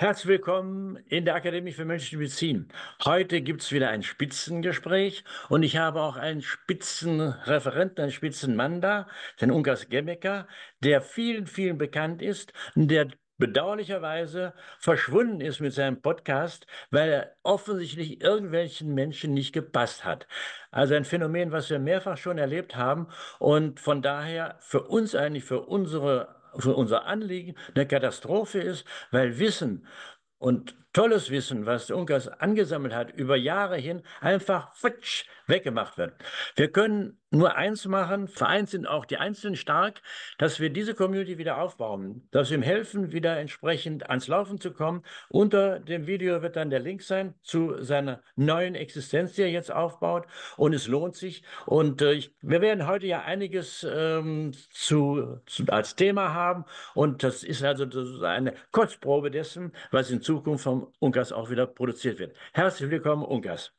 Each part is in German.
Herzlich willkommen in der Akademie für Menschen Medizin. Heute gibt es wieder ein Spitzengespräch und ich habe auch einen Spitzenreferenten, einen Spitzenmann da, den Unkas Gemmecker, der vielen, vielen bekannt ist und der bedauerlicherweise verschwunden ist mit seinem Podcast, weil er offensichtlich irgendwelchen Menschen nicht gepasst hat. Also ein Phänomen, was wir mehrfach schon erlebt haben und von daher für uns eigentlich, für unsere unser Anliegen eine Katastrophe ist, weil Wissen und tolles Wissen, was der Unkas angesammelt hat, über Jahre hin, einfach futsch, weggemacht wird. Wir können nur eins machen, vereint sind auch die Einzelnen stark, dass wir diese Community wieder aufbauen, dass wir ihm helfen, wieder entsprechend ans Laufen zu kommen. Unter dem Video wird dann der Link sein zu seiner neuen Existenz, die er jetzt aufbaut. Und es lohnt sich. Und äh, ich, wir werden heute ja einiges ähm, zu, zu, als Thema haben. Und das ist also das eine Kurzprobe dessen, was in Zukunft vom Unkas auch wieder produziert wird. Herzlich willkommen, Unkas.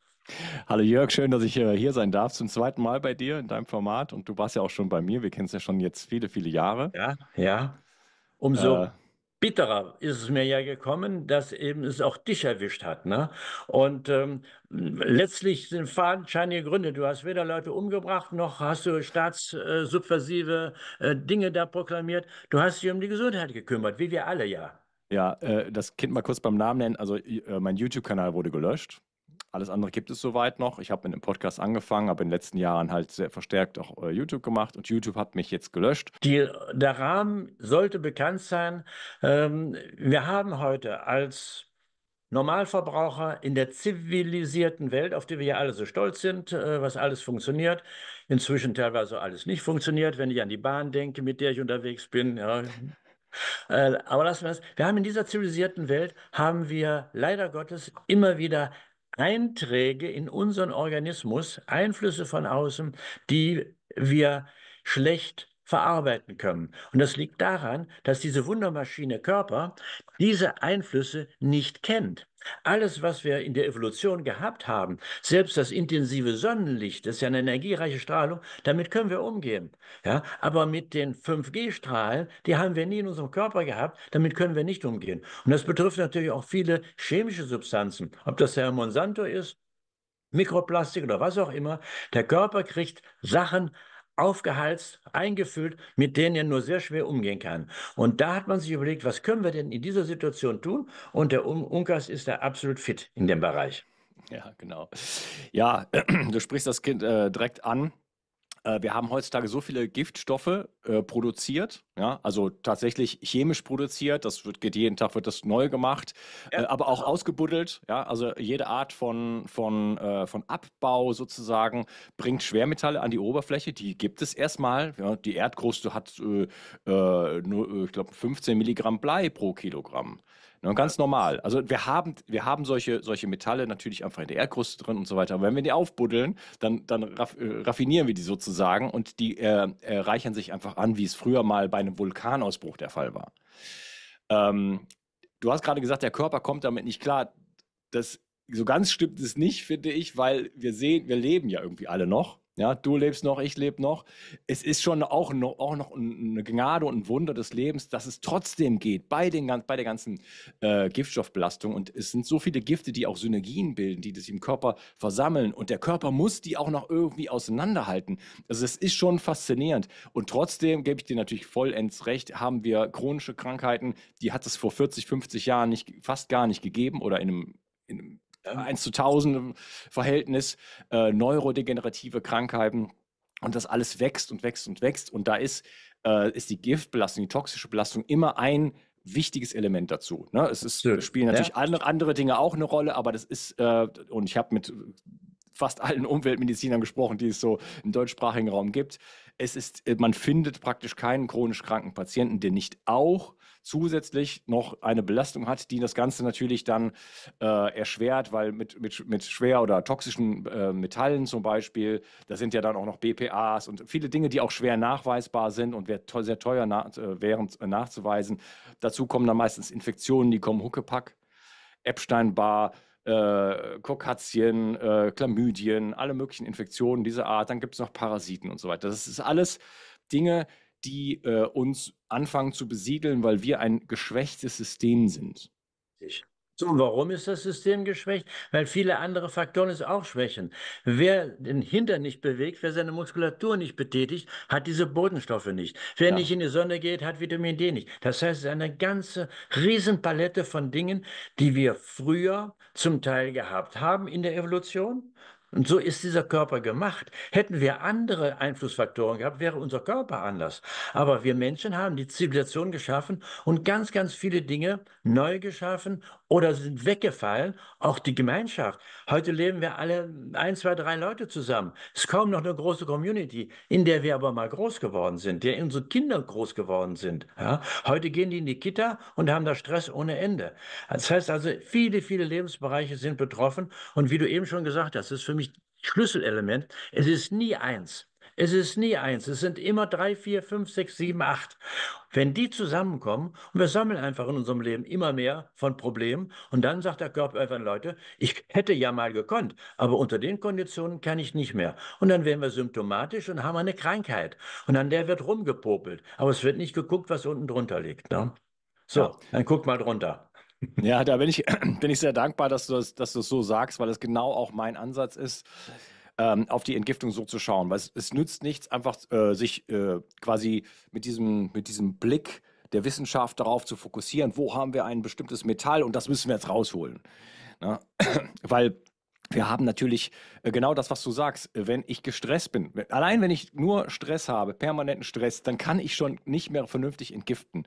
Hallo Jörg, schön, dass ich äh, hier sein darf zum zweiten Mal bei dir in deinem Format. Und du warst ja auch schon bei mir. Wir kennen es ja schon jetzt viele, viele Jahre. Ja, ja. Umso äh, bitterer ist es mir ja gekommen, dass eben es auch dich erwischt hat. Ne? Und ähm, letztlich sind fadenscheinige Gründe. Du hast weder Leute umgebracht, noch hast du staatssubversive äh, äh, Dinge da proklamiert. Du hast dich um die Gesundheit gekümmert, wie wir alle ja. Ja, äh, das Kind mal kurz beim Namen nennen. Also äh, mein YouTube-Kanal wurde gelöscht. Alles andere gibt es soweit noch. Ich habe mit dem Podcast angefangen, habe in den letzten Jahren halt sehr verstärkt auch äh, YouTube gemacht und YouTube hat mich jetzt gelöscht. Die, der Rahmen sollte bekannt sein. Ähm, wir haben heute als Normalverbraucher in der zivilisierten Welt, auf die wir ja alle so stolz sind, äh, was alles funktioniert, inzwischen teilweise alles nicht funktioniert, wenn ich an die Bahn denke, mit der ich unterwegs bin. Ja. Äh, aber lassen wir es. Wir haben in dieser zivilisierten Welt, haben wir leider Gottes immer wieder Einträge in unseren Organismus, Einflüsse von außen, die wir schlecht verarbeiten können. Und das liegt daran, dass diese Wundermaschine Körper diese Einflüsse nicht kennt. Alles, was wir in der Evolution gehabt haben, selbst das intensive Sonnenlicht, das ist ja eine energiereiche Strahlung, damit können wir umgehen. Ja? Aber mit den 5G-Strahlen, die haben wir nie in unserem Körper gehabt, damit können wir nicht umgehen. Und das betrifft natürlich auch viele chemische Substanzen, ob das Herr Monsanto ist, Mikroplastik oder was auch immer. Der Körper kriegt Sachen aufgeheizt, eingefüllt, mit denen er nur sehr schwer umgehen kann. Und da hat man sich überlegt, was können wir denn in dieser Situation tun? Und der Unkas ist da absolut fit in dem Bereich. Ja, genau. Ja, du sprichst das Kind äh, direkt an. Äh, wir haben heutzutage so viele Giftstoffe äh, produziert, ja, also tatsächlich chemisch produziert, das wird, geht jeden Tag wird das neu gemacht, ja. äh, aber auch ausgebuddelt, ja, also jede Art von, von, äh, von Abbau sozusagen bringt Schwermetalle an die Oberfläche, die gibt es erstmal, ja, die Erdkruste hat äh, äh, nur, ich glaube, 15 Milligramm Blei pro Kilogramm. Ne, ganz normal. Also wir haben, wir haben solche, solche Metalle natürlich einfach in der Erdkruste drin und so weiter. Aber wenn wir die aufbuddeln, dann, dann raff, äh, raffinieren wir die sozusagen und die äh, äh, reichern sich einfach an, wie es früher mal bei einem Vulkanausbruch der Fall war. Ähm, du hast gerade gesagt, der Körper kommt damit nicht klar. Das so ganz stimmt es nicht, finde ich, weil wir sehen, wir leben ja irgendwie alle noch. Ja, du lebst noch, ich lebe noch. Es ist schon auch noch, auch noch eine Gnade und ein Wunder des Lebens, dass es trotzdem geht bei, den, bei der ganzen äh, Giftstoffbelastung. Und es sind so viele Gifte, die auch Synergien bilden, die sich im Körper versammeln. Und der Körper muss die auch noch irgendwie auseinanderhalten. Also es ist schon faszinierend. Und trotzdem gebe ich dir natürlich vollends recht, haben wir chronische Krankheiten, die hat es vor 40, 50 Jahren nicht, fast gar nicht gegeben oder in einem in einem 1 äh, zu 1000 Verhältnis, äh, neurodegenerative Krankheiten und das alles wächst und wächst und wächst und da ist, äh, ist die Giftbelastung, die toxische Belastung immer ein wichtiges Element dazu. Ne? Es ist, Schön, spielen natürlich ja. andere, andere Dinge auch eine Rolle, aber das ist, äh, und ich habe mit fast allen Umweltmedizinern gesprochen, die es so im deutschsprachigen Raum gibt. Es ist, äh, man findet praktisch keinen chronisch kranken Patienten, der nicht auch zusätzlich noch eine Belastung hat, die das Ganze natürlich dann äh, erschwert, weil mit, mit, mit schwer oder toxischen äh, Metallen zum Beispiel, da sind ja dann auch noch BPAs und viele Dinge, die auch schwer nachweisbar sind und sehr teuer na, äh, wären äh, nachzuweisen. Dazu kommen dann meistens Infektionen, die kommen Huckepack, Epstein-Barr, äh, Kokazien, äh, Chlamydien, alle möglichen Infektionen dieser Art. Dann gibt es noch Parasiten und so weiter. Das ist alles Dinge, die äh, uns anfangen zu besiedeln, weil wir ein geschwächtes System sind. Sicher. So, warum ist das System geschwächt? Weil viele andere Faktoren es auch schwächen. Wer den Hintern nicht bewegt, wer seine Muskulatur nicht betätigt, hat diese Bodenstoffe nicht. Wer ja. nicht in die Sonne geht, hat Vitamin D nicht. Das heißt, es ist eine ganze Riesenpalette von Dingen, die wir früher zum Teil gehabt haben in der Evolution, und so ist dieser Körper gemacht. Hätten wir andere Einflussfaktoren gehabt, wäre unser Körper anders. Aber wir Menschen haben die Zivilisation geschaffen und ganz, ganz viele Dinge neu geschaffen oder sind weggefallen. Auch die Gemeinschaft. Heute leben wir alle ein, zwei, drei Leute zusammen. Es ist kaum noch eine große Community, in der wir aber mal groß geworden sind, der unsere Kinder groß geworden sind. Ja? Heute gehen die in die Kita und haben da Stress ohne Ende. Das heißt also, viele, viele Lebensbereiche sind betroffen. Und wie du eben schon gesagt hast, ist für mich nämlich Schlüsselelement, es ist nie eins. Es ist nie eins. Es sind immer drei, vier, fünf, sechs, sieben, acht. Wenn die zusammenkommen und wir sammeln einfach in unserem Leben immer mehr von Problemen und dann sagt der Körper einfach, Leute, ich hätte ja mal gekonnt, aber unter den Konditionen kann ich nicht mehr. Und dann werden wir symptomatisch und haben eine Krankheit. Und an der wird rumgepopelt. Aber es wird nicht geguckt, was unten drunter liegt. Ne? So, ja. dann guck mal drunter. Ja, da bin ich, bin ich sehr dankbar, dass du das, dass du das so sagst, weil es genau auch mein Ansatz ist, ähm, auf die Entgiftung so zu schauen. Weil es, es nützt nichts, einfach äh, sich äh, quasi mit diesem, mit diesem Blick der Wissenschaft darauf zu fokussieren, wo haben wir ein bestimmtes Metall und das müssen wir jetzt rausholen. Na? Ne? weil wir haben natürlich äh, genau das, was du sagst. Wenn ich gestresst bin, allein wenn ich nur Stress habe, permanenten Stress, dann kann ich schon nicht mehr vernünftig entgiften.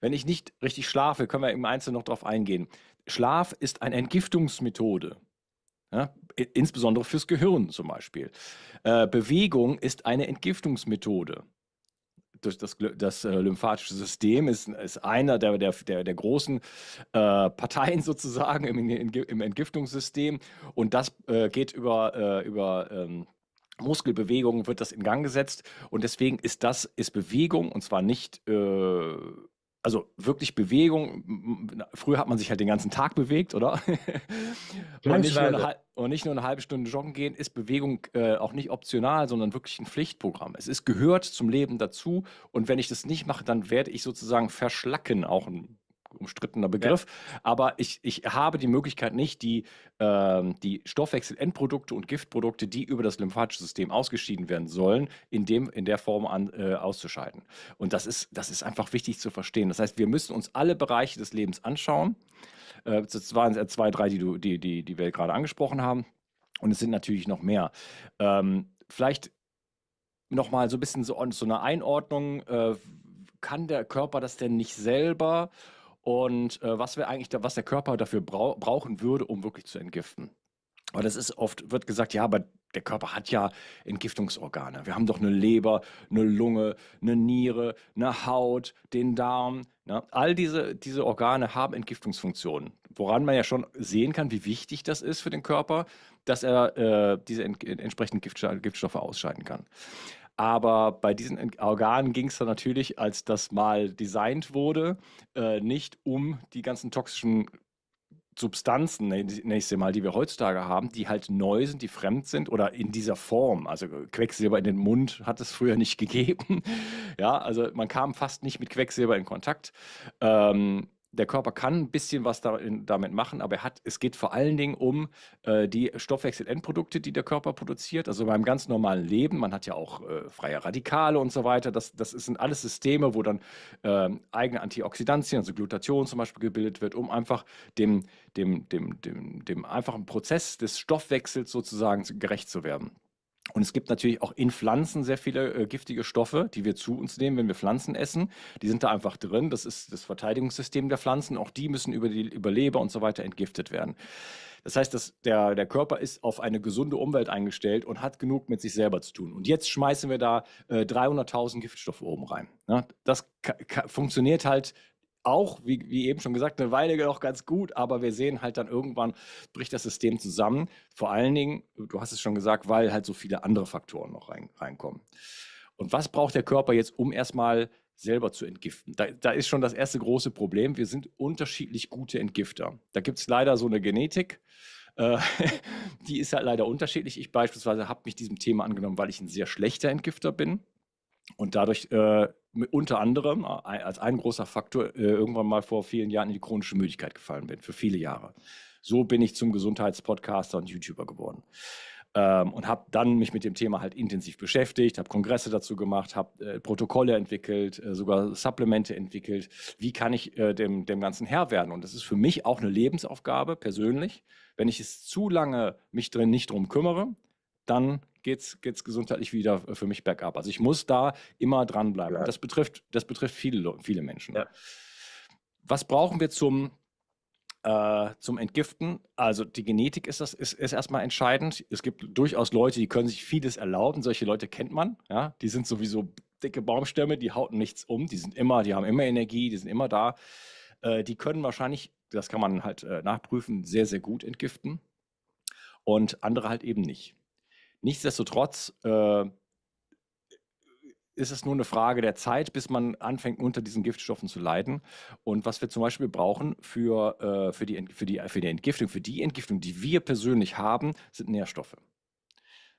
Wenn ich nicht richtig schlafe, können wir im Einzelnen noch darauf eingehen. Schlaf ist eine Entgiftungsmethode. Ja, insbesondere fürs Gehirn zum Beispiel. Äh, Bewegung ist eine Entgiftungsmethode. Durch das, das äh, lymphatische System ist, ist einer der, der, der, der großen äh, Parteien sozusagen im, im, Entgiftungssystem. Und das äh, geht über, äh, über ähm, Muskelbewegungen, wird das in Gang gesetzt. Und deswegen ist das ist Bewegung und zwar nicht äh, also wirklich Bewegung. Früher hat man sich halt den ganzen Tag bewegt, oder? und, nicht eine, und, nicht nur eine, halbe Stunde joggen gehen, ist Bewegung äh, auch nicht optional, sondern wirklich ein Pflichtprogramm. Es ist gehört zum Leben dazu. Und wenn ich das nicht mache, dann werde ich sozusagen verschlacken, auch ein umstrittener Begriff. Ja. Aber ich, ich habe die Möglichkeit nicht, die, äh, die Stoffwechselendprodukte und Giftprodukte, die über das lymphatische System ausgeschieden werden sollen, in, dem, in der Form an, äh, auszuscheiden. Und das ist, das ist einfach wichtig zu verstehen. Das heißt, wir müssen uns alle Bereiche des Lebens anschauen. Äh, das waren äh, zwei, drei, die, du, die, die, die wir gerade angesprochen haben. Und es sind natürlich noch mehr. Ähm, vielleicht nochmal so ein bisschen so, so eine Einordnung. Äh, kann der Körper das denn nicht selber? und äh, was wir eigentlich da, was der Körper dafür brau brauchen würde, um wirklich zu entgiften. Aber das ist oft, wird gesagt, ja, aber der Körper hat ja Entgiftungsorgane. Wir haben doch eine Leber, eine Lunge, eine Niere, eine Haut, den Darm. Ne? All diese, diese Organe haben Entgiftungsfunktionen, woran man ja schon sehen kann, wie wichtig das ist für den Körper, dass er äh, diese ent entsprechenden Giftstoffe ausscheiden kann. Aber bei diesen Organen ging es dann natürlich, als das mal designt wurde, äh, nicht um die ganzen toxischen Substanzen, nächste Mal, die wir heutzutage haben, die halt neu sind, die fremd sind oder in dieser Form. Also äh, Quecksilber in den Mund hat es früher nicht gegeben. Ja, also man kam fast nicht mit Quecksilber in Kontakt. Ähm, der Körper kann ein bisschen was da, in, damit machen, aber hat, es geht vor allen Dingen um äh, die Stoffwechselendprodukte, die der Körper produziert. Also beim ganz normalen Leben, man hat ja auch äh, freie Radikale und so weiter. Das, das sind alles Systeme, wo dann äh, eigene Antioxidantien, also Glutation zum Beispiel, gebildet wird, um einfach dem, dem, dem, dem, dem einfachen Prozess des Stoffwechsels sozusagen gerecht zu werden. Und es gibt natürlich auch in Pflanzen sehr viele äh, giftige Stoffe, die wir zu uns nehmen, wenn wir Pflanzen essen. Die sind da einfach drin. Das ist das Verteidigungssystem der Pflanzen. Auch die müssen über die über Leber und so weiter entgiftet werden. Das heißt, dass der, der Körper ist auf eine gesunde Umwelt eingestellt und hat genug mit sich selber zu tun. Und jetzt schmeißen wir da äh, 300.000 Giftstoffe oben rein. Ja, das funktioniert halt auch, wie, wie, eben schon gesagt, eine Weile noch ganz gut, aber wir sehen halt dann irgendwann bricht das System zusammen. Vor allen Dingen, du hast es schon gesagt, weil halt so viele andere Faktoren noch rein, reinkommen. Und was braucht der Körper jetzt, um erstmal selber zu entgiften? Da, da ist schon das erste große Problem. Wir sind unterschiedlich gute Entgifter. Da gibt es leider so eine Genetik. Äh, die ist halt leider unterschiedlich. Ich beispielsweise habe mich diesem Thema angenommen, weil ich ein sehr schlechter Entgifter bin. Und dadurch äh, unter anderem äh, als ein großer Faktor äh, irgendwann mal vor vielen Jahren in die chronische Müdigkeit gefallen bin, für viele Jahre. So bin ich zum Gesundheitspodcaster und YouTuber geworden. Ähm, und habe dann mich mit dem Thema halt intensiv beschäftigt, habe Kongresse dazu gemacht, habe äh, Protokolle entwickelt, äh, sogar Supplemente entwickelt. Wie kann ich äh, dem, dem Ganzen Herr werden? Und das ist für mich auch eine Lebensaufgabe persönlich. Wenn ich es zu lange mich drin nicht drum kümmere, dann geht es gesundheitlich wieder für mich bergab. Also ich muss da immer dranbleiben. Ja. Das betrifft, das betrifft viele, viele Menschen. Ja. Was brauchen wir zum, äh, zum Entgiften? Also die Genetik ist das, ist, ist erstmal entscheidend. Es gibt durchaus Leute, die können sich vieles erlauben. Solche Leute kennt man. Ja? Die sind sowieso dicke Baumstämme, die hauten nichts um. Die sind immer, die haben immer Energie, die sind immer da. Äh, die können wahrscheinlich, das kann man halt äh, nachprüfen, sehr, sehr gut entgiften. Und andere halt eben nicht. Nichtsdestotrotz äh, ist es nur eine Frage der Zeit, bis man anfängt, unter diesen Giftstoffen zu leiden. Und was wir zum Beispiel brauchen für, äh, für, die, für, die, für die Entgiftung, für die Entgiftung, die wir persönlich haben, sind Nährstoffe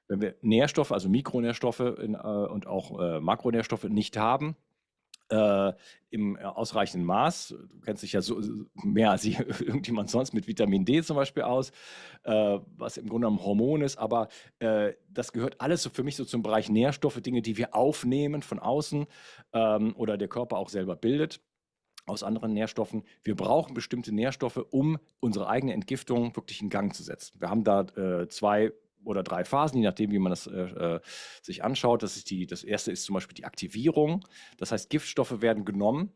wenn wir Nährstoffe, also Mikronährstoffe in, äh, und auch äh, Makronährstoffe nicht haben, äh, im äh, ausreichenden Maß. Du kennst dich ja so mehr als irgendjemand sonst mit Vitamin D zum Beispiel aus, äh, was im Grunde genommen Hormon ist, aber äh, das gehört alles so für mich so zum Bereich Nährstoffe, Dinge, die wir aufnehmen von außen ähm, oder der Körper auch selber bildet aus anderen Nährstoffen. Wir brauchen bestimmte Nährstoffe, um unsere eigene Entgiftung wirklich in Gang zu setzen. Wir haben da äh, zwei oder drei Phasen, je nachdem, wie man das äh, äh, sich anschaut. Das, ist die, das erste ist zum Beispiel die Aktivierung. Das heißt, Giftstoffe werden genommen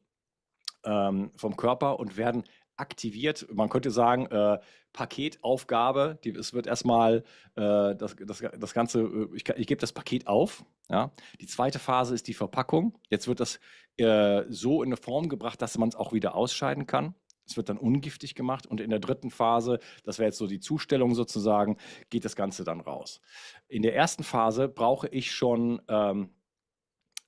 ähm, vom Körper und werden aktiviert. Man könnte sagen, äh, Paketaufgabe. Die, es wird erstmal äh, das, das, das Ganze, äh, ich, ich gebe das Paket auf. Ja? Die zweite Phase ist die Verpackung. Jetzt wird das äh, so in eine Form gebracht, dass man es auch wieder ausscheiden kann. Es wird dann ungiftig gemacht und in der dritten Phase, das wäre jetzt so die Zustellung sozusagen, geht das Ganze dann raus. In der ersten Phase brauche ich schon ähm,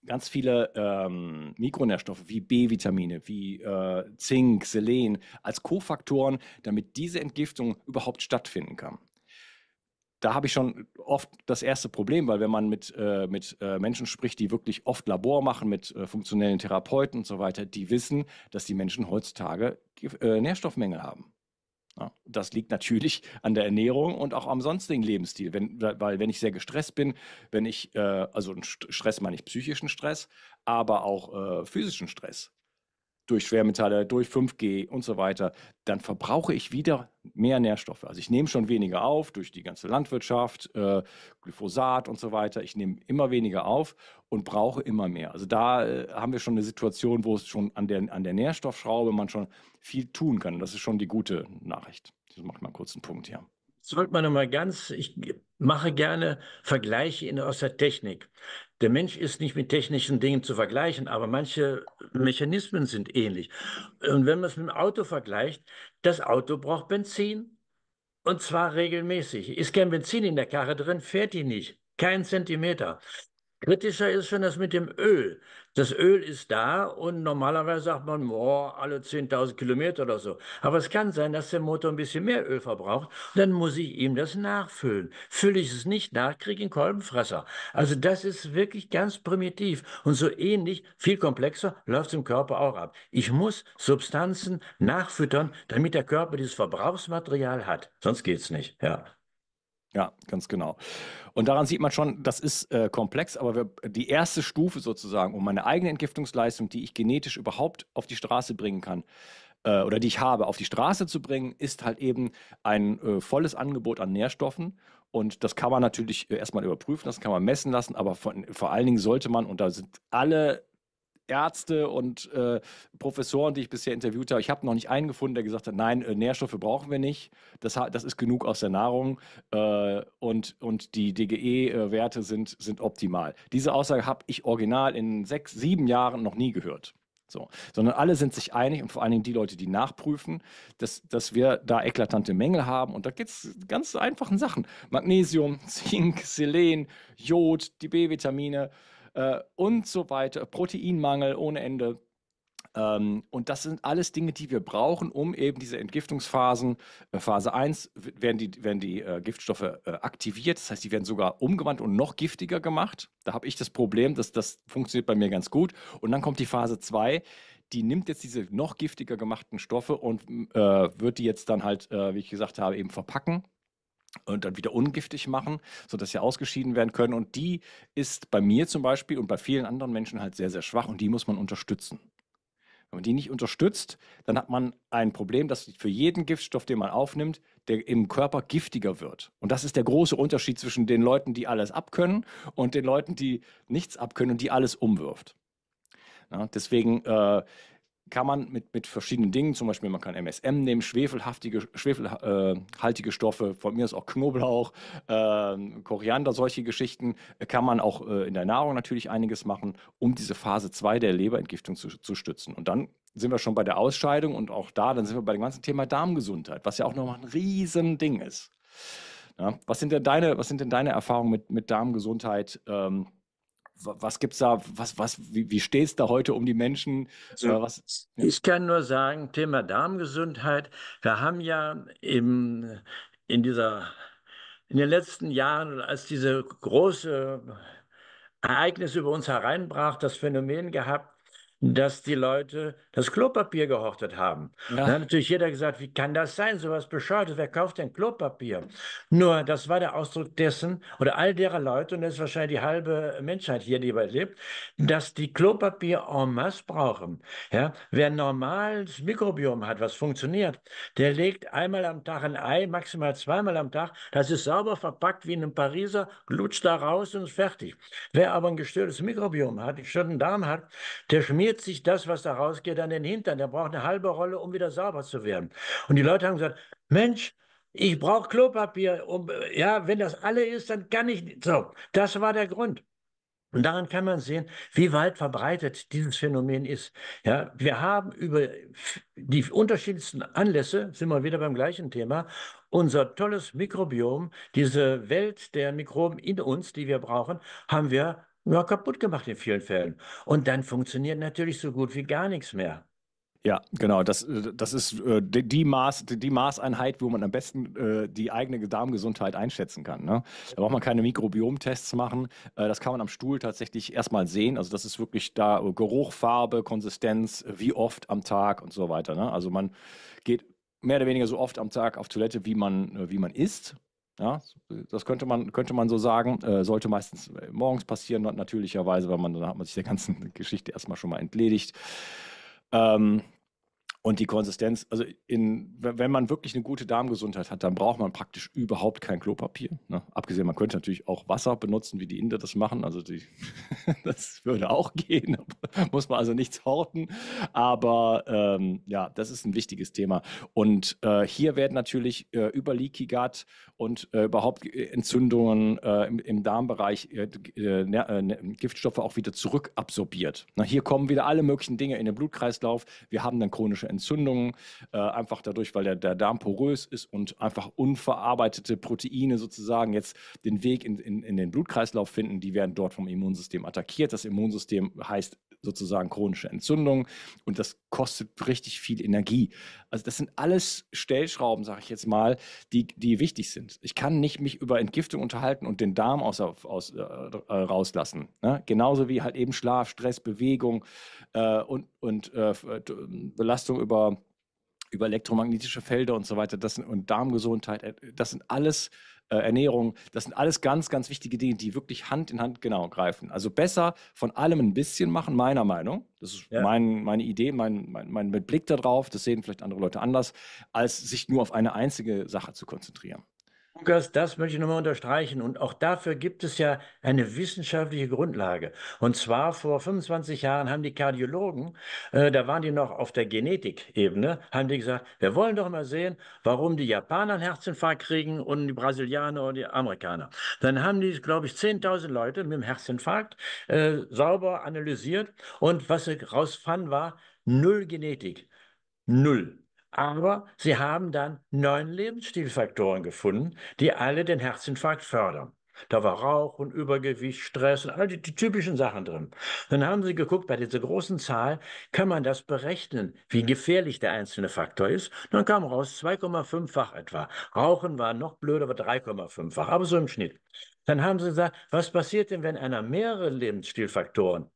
ganz viele ähm, Mikronährstoffe wie B-Vitamine, wie äh, Zink, Selen als Kofaktoren, damit diese Entgiftung überhaupt stattfinden kann da habe ich schon oft das erste Problem, weil wenn man mit, äh, mit äh, Menschen spricht, die wirklich oft Labor machen, mit äh, funktionellen Therapeuten und so weiter, die wissen, dass die Menschen heutzutage äh, Nährstoffmängel haben. Ja, das liegt natürlich an der Ernährung und auch am sonstigen Lebensstil. Wenn, weil wenn ich sehr gestresst bin, wenn ich, äh, also Stress meine ich psychischen Stress, aber auch äh, physischen Stress, durch Schwermetalle, durch 5G und so weiter, dann verbrauche ich wieder mehr Nährstoffe. Also ich nehme schon weniger auf durch die ganze Landwirtschaft, äh, Glyphosat und so weiter. Ich nehme immer weniger auf und brauche immer mehr. Also da äh, haben wir schon eine Situation, wo es schon an der, an der Nährstoffschraube man schon viel tun kann. Das ist schon die gute Nachricht. Das macht mal kurz einen Punkt hier. Sollte man nochmal ganz, ich mache gerne Vergleiche in, aus der Technik. Der Mensch ist nicht mit technischen Dingen zu vergleichen, aber manche Mechanismen sind ähnlich. Und wenn man es mit dem Auto vergleicht, das Auto braucht Benzin und zwar regelmäßig. Ist kein Benzin in der Karre drin, fährt die nicht. Kein Zentimeter. Kritischer ist schon das mit dem Öl. Das Öl ist da und normalerweise sagt man, boah, alle 10.000 Kilometer oder so. Aber es kann sein, dass der Motor ein bisschen mehr Öl verbraucht. Dann muss ich ihm das nachfüllen. Fülle ich es nicht nach, kriege ich einen Kolbenfresser. Also das ist wirklich ganz primitiv. Und so ähnlich, viel komplexer, läuft es im Körper auch ab. Ich muss Substanzen nachfüttern, damit der Körper dieses Verbrauchsmaterial hat. Sonst geht es nicht. Ja. Ja, ganz genau. Und daran sieht man schon, das ist äh, komplex, aber wir, die erste Stufe sozusagen, um meine eigene Entgiftungsleistung, die ich genetisch überhaupt auf die Straße bringen kann, äh, oder die ich habe, auf die Straße zu bringen, ist halt eben ein äh, volles Angebot an Nährstoffen. Und das kann man natürlich äh, erstmal überprüfen, das kann man messen lassen, aber von, vor allen Dingen sollte man, und da sind alle Ärzte und äh, Professoren, die ich bisher interviewt habe, ich habe noch nicht einen gefunden, der gesagt hat, nein, äh, Nährstoffe brauchen wir nicht. Das, das ist genug aus der Nahrung äh, und, und die DGE-Werte sind, sind optimal. Diese Aussage habe ich original in sechs, sieben Jahren noch nie gehört. So. Sondern alle sind sich einig und vor allen Dingen die Leute, die nachprüfen, dass, dass wir da eklatante Mängel haben. Und da geht es ganz einfachen Sachen. Magnesium, Zink, Selen, Jod, die B-Vitamine, äh, und so weiter, Proteinmangel ohne Ende. Ähm, und das sind alles Dinge, die wir brauchen, um eben diese Entgiftungsphasen, äh, Phase 1, werden die, werden die äh, Giftstoffe äh, aktiviert, das heißt, die werden sogar umgewandt und noch giftiger gemacht. Da habe ich das Problem, dass das funktioniert bei mir ganz gut. Und dann kommt die Phase 2, die nimmt jetzt diese noch giftiger gemachten Stoffe und äh, wird die jetzt dann halt, äh, wie ich gesagt habe, eben verpacken und dann wieder ungiftig machen, sodass sie ausgeschieden werden können. Und die ist bei mir zum Beispiel und bei vielen anderen Menschen halt sehr, sehr schwach und die muss man unterstützen. Wenn man die nicht unterstützt, dann hat man ein Problem, dass für jeden Giftstoff, den man aufnimmt, der im Körper giftiger wird. Und das ist der große Unterschied zwischen den Leuten, die alles abkönnen und den Leuten, die nichts abkönnen und die alles umwirft. Ja, deswegen äh, kann man mit, mit verschiedenen Dingen, zum Beispiel man kann MSM nehmen, schwefelhaftige, schwefelhaltige äh, Stoffe, von mir ist auch Knoblauch, äh, Koriander, solche Geschichten, äh, kann man auch äh, in der Nahrung natürlich einiges machen, um diese Phase 2 der Leberentgiftung zu, zu stützen. Und dann sind wir schon bei der Ausscheidung und auch da, dann sind wir bei dem ganzen Thema Darmgesundheit, was ja auch nochmal ein Riesending ist. Ja, was, sind denn deine, was sind denn deine Erfahrungen mit, mit Darmgesundheit? Ähm, was gibt's da, was, was, wie, wie steht es da heute um die Menschen? Also, ja. Ich kann nur sagen, Thema Darmgesundheit. Wir haben ja im, in dieser, in den letzten Jahren, als diese große Ereignis über uns hereinbrach, das Phänomen gehabt, dass die Leute das Klopapier gehortet haben. Ja. Dann hat natürlich jeder gesagt, wie kann das sein, sowas bescheuertes, wer kauft denn Klopapier? Nur, das war der Ausdruck dessen oder all derer Leute, und das ist wahrscheinlich die halbe Menschheit hier, die überlebt, dass die Klopapier en masse brauchen. Ja? Wer ein normales Mikrobiom hat, was funktioniert, der legt einmal am Tag ein Ei, maximal zweimal am Tag, das ist sauber verpackt wie in einem Pariser, glutscht da raus und ist fertig. Wer aber ein gestörtes Mikrobiom hat, einen gestörten Darm hat, der schmiert schmiert sich das, was da rausgeht, an den Hintern. Der braucht eine halbe Rolle, um wieder sauber zu werden. Und die Leute haben gesagt, Mensch, ich brauche Klopapier. Um, ja, wenn das alle ist, dann kann ich nicht. So, das war der Grund. Und daran kann man sehen, wie weit verbreitet dieses Phänomen ist. Ja, wir haben über die unterschiedlichsten Anlässe, sind wir wieder beim gleichen Thema, unser tolles Mikrobiom, diese Welt der Mikroben in uns, die wir brauchen, haben wir ja, kaputt gemacht in vielen Fällen. Und dann funktioniert natürlich so gut wie gar nichts mehr. Ja, genau. Das, äh, das ist äh, die, Maß, die Maßeinheit, wo man am besten äh, die eigene Darmgesundheit einschätzen kann. Ne? Da braucht man keine Mikrobiomtests machen. das kann man am Stuhl tatsächlich erstmal sehen. Also das ist wirklich da Geruch, Farbe, Konsistenz, wie oft am Tag und so weiter. Ne? Also man geht mehr oder weniger so oft am Tag auf Toilette, wie man, wie man isst. Ja, das könnte man, könnte man so sagen, äh, sollte meistens äh, morgens passieren, natürlicherweise, weil man dann hat man sich der ganzen Geschichte erstmal schon mal entledigt. Ähm, und die Konsistenz, also in, wenn man wirklich eine gute Darmgesundheit hat, dann braucht man praktisch überhaupt kein Klopapier. Ne? Abgesehen, man könnte natürlich auch Wasser benutzen, wie die Inder das machen. Also die, das würde auch gehen. Muss man also nichts horten. Aber ähm, ja, das ist ein wichtiges Thema. Und äh, hier werden natürlich äh, über Leaky Gut und äh, überhaupt äh, Entzündungen äh, im, im, Darmbereich äh, ne, ne, Giftstoffe auch wieder zurückabsorbiert. Na, hier kommen wieder alle möglichen Dinge in den Blutkreislauf. Wir haben dann chronische Entzündungen, äh, einfach dadurch, weil der, der Darm porös ist und einfach unverarbeitete Proteine sozusagen jetzt den Weg in, in, in den Blutkreislauf finden. Die werden dort vom Immunsystem attackiert. Das Immunsystem heißt sozusagen chronische Entzündung und das kostet richtig viel Energie. Also das sind alles Stellschrauben, sage ich jetzt mal, die, die wichtig sind. Ich kann nicht mich über Entgiftung unterhalten und den Darm aus, aus, äh, äh, rauslassen. Ne? Genauso wie halt eben Schlaf, Stress, Bewegung äh, und, und äh, äh ähm, Belastung über über elektromagnetische Felder und so weiter, das sind, und Darmgesundheit, äh, das sind alles äh, Ernährung. Das sind alles ganz, ganz wichtige Dinge, die wirklich Hand in Hand genau greifen. Also besser von allem ein bisschen machen, meiner Meinung. Das ist ja. mein, meine Idee, mein, mein, mein Blick darauf. Das sehen vielleicht andere Leute anders, als sich nur auf eine einzige Sache zu konzentrieren. Lukas, das möchte ich nochmal unterstreichen. Und auch dafür gibt es ja eine wissenschaftliche Grundlage. Und zwar vor 25 Jahren haben die Kardiologen, äh, da waren die noch auf der Genetikebene, haben die gesagt, wir wollen doch mal sehen, warum die Japaner einen Herzinfarkt kriegen und die Brasilianer und die Amerikaner. Dann haben die, glaube ich, 10.000 Leute mit dem Herzinfarkt äh, sauber analysiert. Und was sie rausfanden war, null Genetik. Null. Aber sie haben dann neun Lebensstilfaktoren gefunden, die alle den Herzinfarkt fördern. Da war Rauchen, Übergewicht, Stress und all die, die, typischen Sachen drin. Dann haben sie geguckt, bei dieser großen Zahl kann man das berechnen, wie gefährlich der einzelne Faktor ist. Dann kam raus 2,5-fach etwa. Rauchen war noch blöder, aber 3,5-fach, aber so im Schnitt. Dann haben sie gesagt, was passiert denn, wenn einer mehrere Lebensstilfaktoren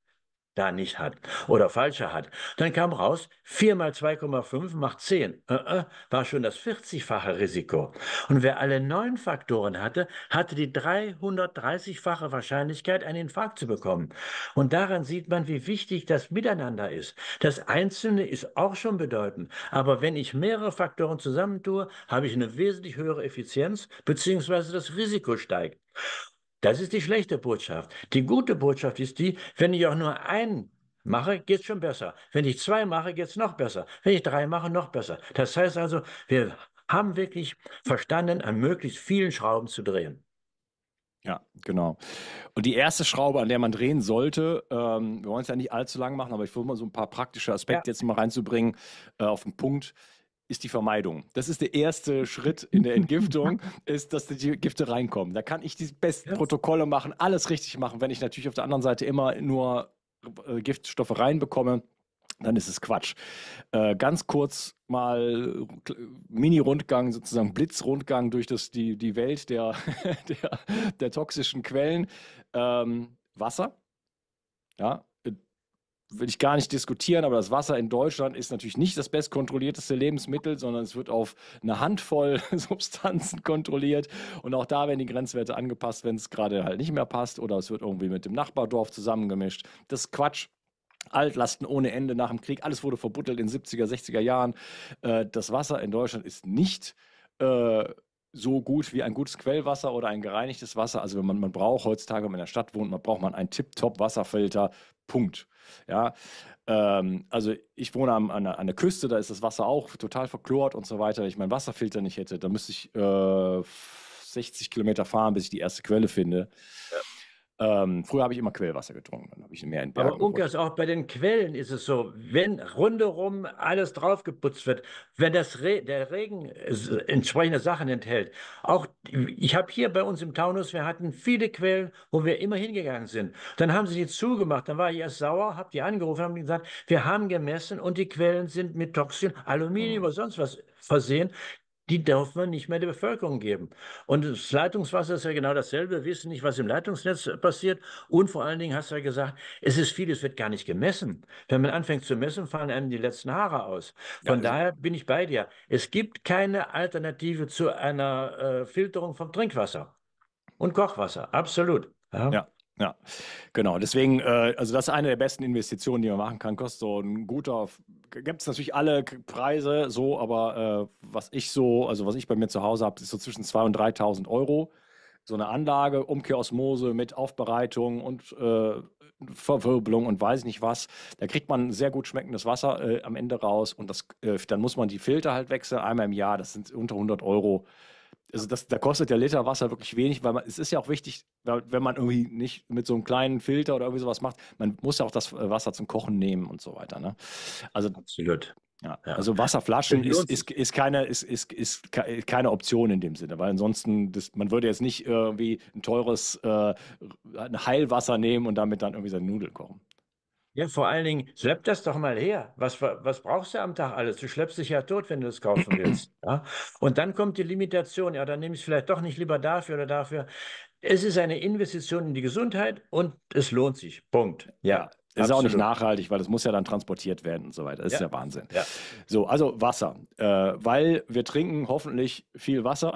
da nicht hat oder falscher hat. Dann kam raus, 4 mal 2,5 macht 10. Äh, äh, war schon das 40-fache Risiko. Und wer alle neun Faktoren hatte, hatte die 330-fache Wahrscheinlichkeit, einen Infarkt zu bekommen. Und daran sieht man, wie wichtig das Miteinander ist. Das Einzelne ist auch schon bedeutend. Aber wenn ich mehrere Faktoren zusammentue, habe ich eine wesentlich höhere Effizienz, beziehungsweise das Risiko steigt. Das ist die schlechte Botschaft. Die gute Botschaft ist die, wenn ich auch nur einen mache, geht es schon besser. Wenn ich zwei mache, geht es noch besser. Wenn ich drei mache, noch besser. Das heißt also, wir haben wirklich verstanden, an möglichst vielen Schrauben zu drehen. Ja, genau. Und die erste Schraube, an der man drehen sollte, ähm, wir wollen es ja nicht allzu lang machen, aber ich versuche mal so ein paar praktische Aspekte ja. jetzt mal reinzubringen, äh, auf den Punkt ist die Vermeidung. Das ist der erste Schritt in der Entgiftung, ist, dass die Gifte reinkommen. Da kann ich die besten yes. Protokolle machen, alles richtig machen. Wenn ich natürlich auf der anderen Seite immer nur äh, Giftstoffe reinbekomme, dann ist es Quatsch. Äh, ganz kurz mal Mini-Rundgang, sozusagen Blitzrundgang durch das, die, die Welt der, der, der toxischen Quellen. Ähm, Wasser, ja, will ich gar nicht diskutieren, aber das Wasser in Deutschland ist natürlich nicht das bestkontrollierteste Lebensmittel, sondern es wird auf eine Handvoll Substanzen kontrolliert. Und auch da werden die Grenzwerte angepasst, wenn es gerade halt nicht mehr passt oder es wird irgendwie mit dem Nachbardorf zusammengemischt. Das ist Quatsch. Altlasten ohne Ende nach dem Krieg, alles wurde verbuttelt in 70er, 60er Jahren. Äh, das Wasser in Deutschland ist nicht äh, so gut wie ein gutes Quellwasser oder ein gereinigtes Wasser. Also wenn man, man braucht heutzutage, wenn man in der Stadt wohnt, man braucht man einen Tip-Top-Wasserfilter. Punkt. Ja, ähm, also ich wohne am, an, der, an, der, Küste, da ist das Wasser auch total verklort und so weiter. Wenn ich meinen Wasserfilter nicht hätte, dann müsste ich äh, 60 Kilometer fahren, bis ich die erste Quelle finde. Ja. Ähm, früher habe ich immer Quellwasser getrunken, dann habe ich mehr in Bergen Aber Unkas, also auch bei den Quellen ist es so, wenn rundherum alles draufgeputzt wird, wenn das Re der Regen äh, entsprechende Sachen enthält. Auch ich habe hier bei uns im Taunus, wir hatten viele Quellen, wo wir immer hingegangen sind. Dann haben sie die zugemacht, dann war ich erst sauer, habe die angerufen, haben gesagt, wir haben gemessen und die Quellen sind mit Toxin, Aluminium hm. oder sonst was versehen die darf man nicht mehr der Bevölkerung geben. Und das Leitungswasser ist ja genau dasselbe. Wir wissen nicht, was im Leitungsnetz passiert. Und vor allen Dingen hast du ja gesagt, es ist viel, es wird gar nicht gemessen. Wenn man anfängt zu messen, fallen einem die letzten Haare aus. Von ja, daher bin ich bei dir. Es gibt keine Alternative zu einer äh, Filterung vom Trinkwasser und Kochwasser. Absolut. ja. ja. Ja, genau. Deswegen, äh, also das ist eine der besten Investitionen, die man machen kann. Kostet so ein guter gibt es natürlich alle Preise so, aber äh, was ich so, also was ich bei mir zu Hause habe, ist so zwischen 2.000 und 3.000 Euro. So eine Anlage, Umkehrosmose mit Aufbereitung und äh, Verwirbelung und weiß nicht was. Da kriegt man sehr gut schmeckendes Wasser äh, am Ende raus und das, äh, dann muss man die Filter halt wechseln, einmal im Jahr. Das sind unter 100 Euro also das, da kostet der Liter Wasser wirklich wenig, weil man, es ist ja auch wichtig, wenn man irgendwie nicht mit so einem kleinen Filter oder irgendwie sowas macht, man muss ja auch das äh, Wasser zum Kochen nehmen und so weiter. Ne? Also, Absolut. Ja, also Wasserflaschen ist, ist, ist, keine, ist, ist, ist keine Option in dem Sinne, weil ansonsten, das, man würde jetzt nicht irgendwie ein teures äh, ein Heilwasser nehmen und damit dann irgendwie seine Nudeln kochen. Ja, vor allen Dingen, schlepp das doch mal her. Was, was brauchst du am Tag alles? Du schleppst dich ja tot, wenn du es kaufen willst. Ja? Und dann kommt die Limitation. Ja, dann nehme ich es vielleicht doch nicht lieber dafür oder dafür. Es ist eine Investition in die Gesundheit und es lohnt sich. Punkt. Ja. Ist Absolut. auch nicht nachhaltig, weil das muss ja dann transportiert werden und so weiter. Das ja. ist ja Wahnsinn. Ja. So, also Wasser. Äh, weil wir trinken hoffentlich viel Wasser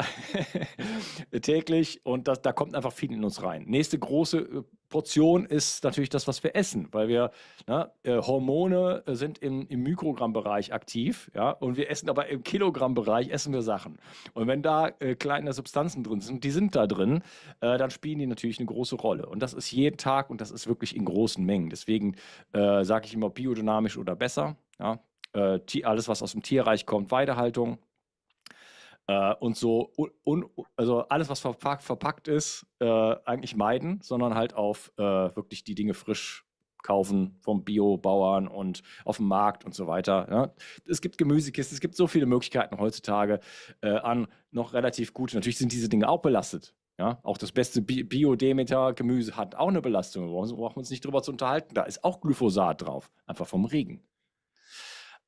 täglich und das, da kommt einfach viel in uns rein. Nächste große äh, Portion ist natürlich das, was wir essen, weil wir na, ne, äh, Hormone äh, sind im, im Mikrogrammbereich aktiv, ja, und wir essen aber im Kilogrammbereich essen wir Sachen. Und wenn da äh, kleine Substanzen drin sind, die sind da drin, äh, dann spielen die natürlich eine große Rolle. Und das ist jeden Tag und das ist wirklich in großen Mengen. Deswegen äh, sage ich immer biodynamisch oder besser. Ja. alles, was aus dem Tierreich kommt, Weidehaltung, äh, und so, un, un, also alles, was verpack, verpackt ist, äh, eigentlich meiden, sondern halt auf äh, wirklich die Dinge frisch kaufen vom Biobauern und auf dem Markt und so weiter. Ja. Es gibt Gemüsekisten, es gibt so viele Möglichkeiten heutzutage äh, an noch relativ gute. Natürlich sind diese Dinge auch belastet. Ja, auch das beste Bio-Demeter-Gemüse hat auch eine Belastung. Wir brauchen uns nicht drüber zu unterhalten. Da ist auch Glyphosat drauf, einfach vom Regen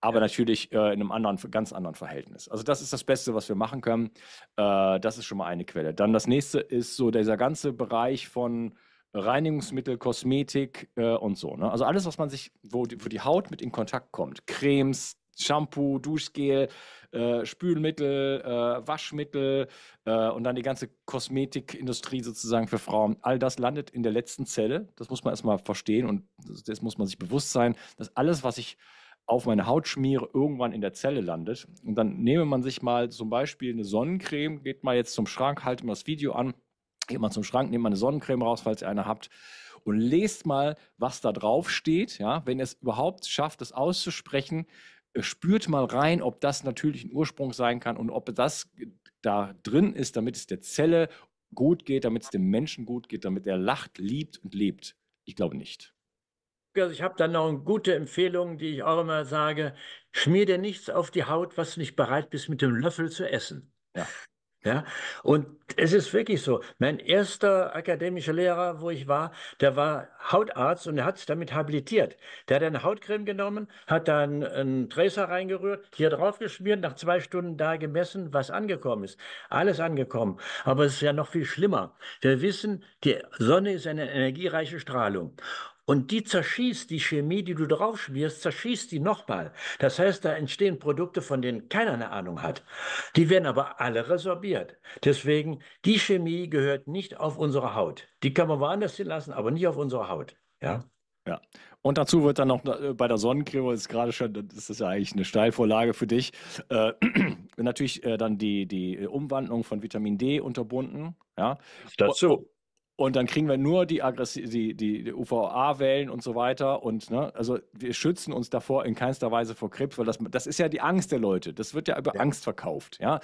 aber ja. natürlich äh, in einem anderen, ganz anderen Verhältnis. Also das ist das Beste, was wir machen können. Äh, das ist schon mal eine Quelle. Dann das nächste ist so dieser ganze Bereich von Reinigungsmittel, Kosmetik äh, und so. Ne? Also alles, was man sich, wo die, wo die Haut mit in Kontakt kommt. Cremes, Shampoo, Duschgel, äh, Spülmittel, äh, Waschmittel äh, und dann die ganze Kosmetikindustrie sozusagen für Frauen. All das landet in der letzten Zelle. Das muss man erstmal verstehen und das, das muss man sich bewusst sein, dass alles, was ich auf meine Haut schmiere, irgendwann in der Zelle landet. Und dann nehme man sich mal zum Beispiel eine Sonnencreme, geht mal jetzt zum Schrank, haltet mal das Video an, geht mal zum Schrank, nehmt mal eine Sonnencreme raus, falls ihr eine habt und lest mal, was da drauf steht. Ja, wenn ihr es überhaupt schafft, das auszusprechen, äh, spürt mal rein, ob das natürlich ein Ursprung sein kann und ob das da drin ist, damit es der Zelle gut geht, damit es dem Menschen gut geht, damit er lacht, liebt und lebt. Ich glaube nicht also ich habe dann noch eine gute Empfehlung, die ich auch immer sage: Schmier dir nichts auf die Haut, was du nicht bereit bist, mit dem Löffel zu essen. Ja. Ja, und es ist wirklich so. Mein erster akademischer Lehrer, wo ich war, der war Hautarzt und er hat es damit habilitiert. Der hat eine Hautcreme genommen, hat dann einen Tracer reingerührt, hier drauf geschmiert, nach zwei Stunden da gemessen, was angekommen ist. Alles angekommen. Aber es ist ja noch viel schlimmer. Wir wissen, die Sonne ist eine energiereiche Strahlung. Und die zerschießt die Chemie, die du draufschmierst, zerschießt die nochmal. Das heißt, da entstehen Produkte, von denen keiner eine Ahnung hat. Die werden aber alle resorbiert. Deswegen, die Chemie gehört nicht auf unsere Haut. Die kann man woanders hinlassen, aber nicht auf unsere Haut. Ja. Ja. Und dazu wird dann noch äh, bei der Sonnencreme, ist gerade schon, das ist ja eigentlich eine Steilvorlage für dich, äh, natürlich äh, dann die, die Umwandlung von Vitamin D unterbunden. Ja. Dazu. Und dann kriegen wir nur die, Aggressi die, die, die UVA-Wellen und so weiter. Und ne, also wir schützen uns davor in keinster Weise vor Krebs, weil das, das ist ja die Angst der Leute. Das wird ja über ja. Angst verkauft. Ja?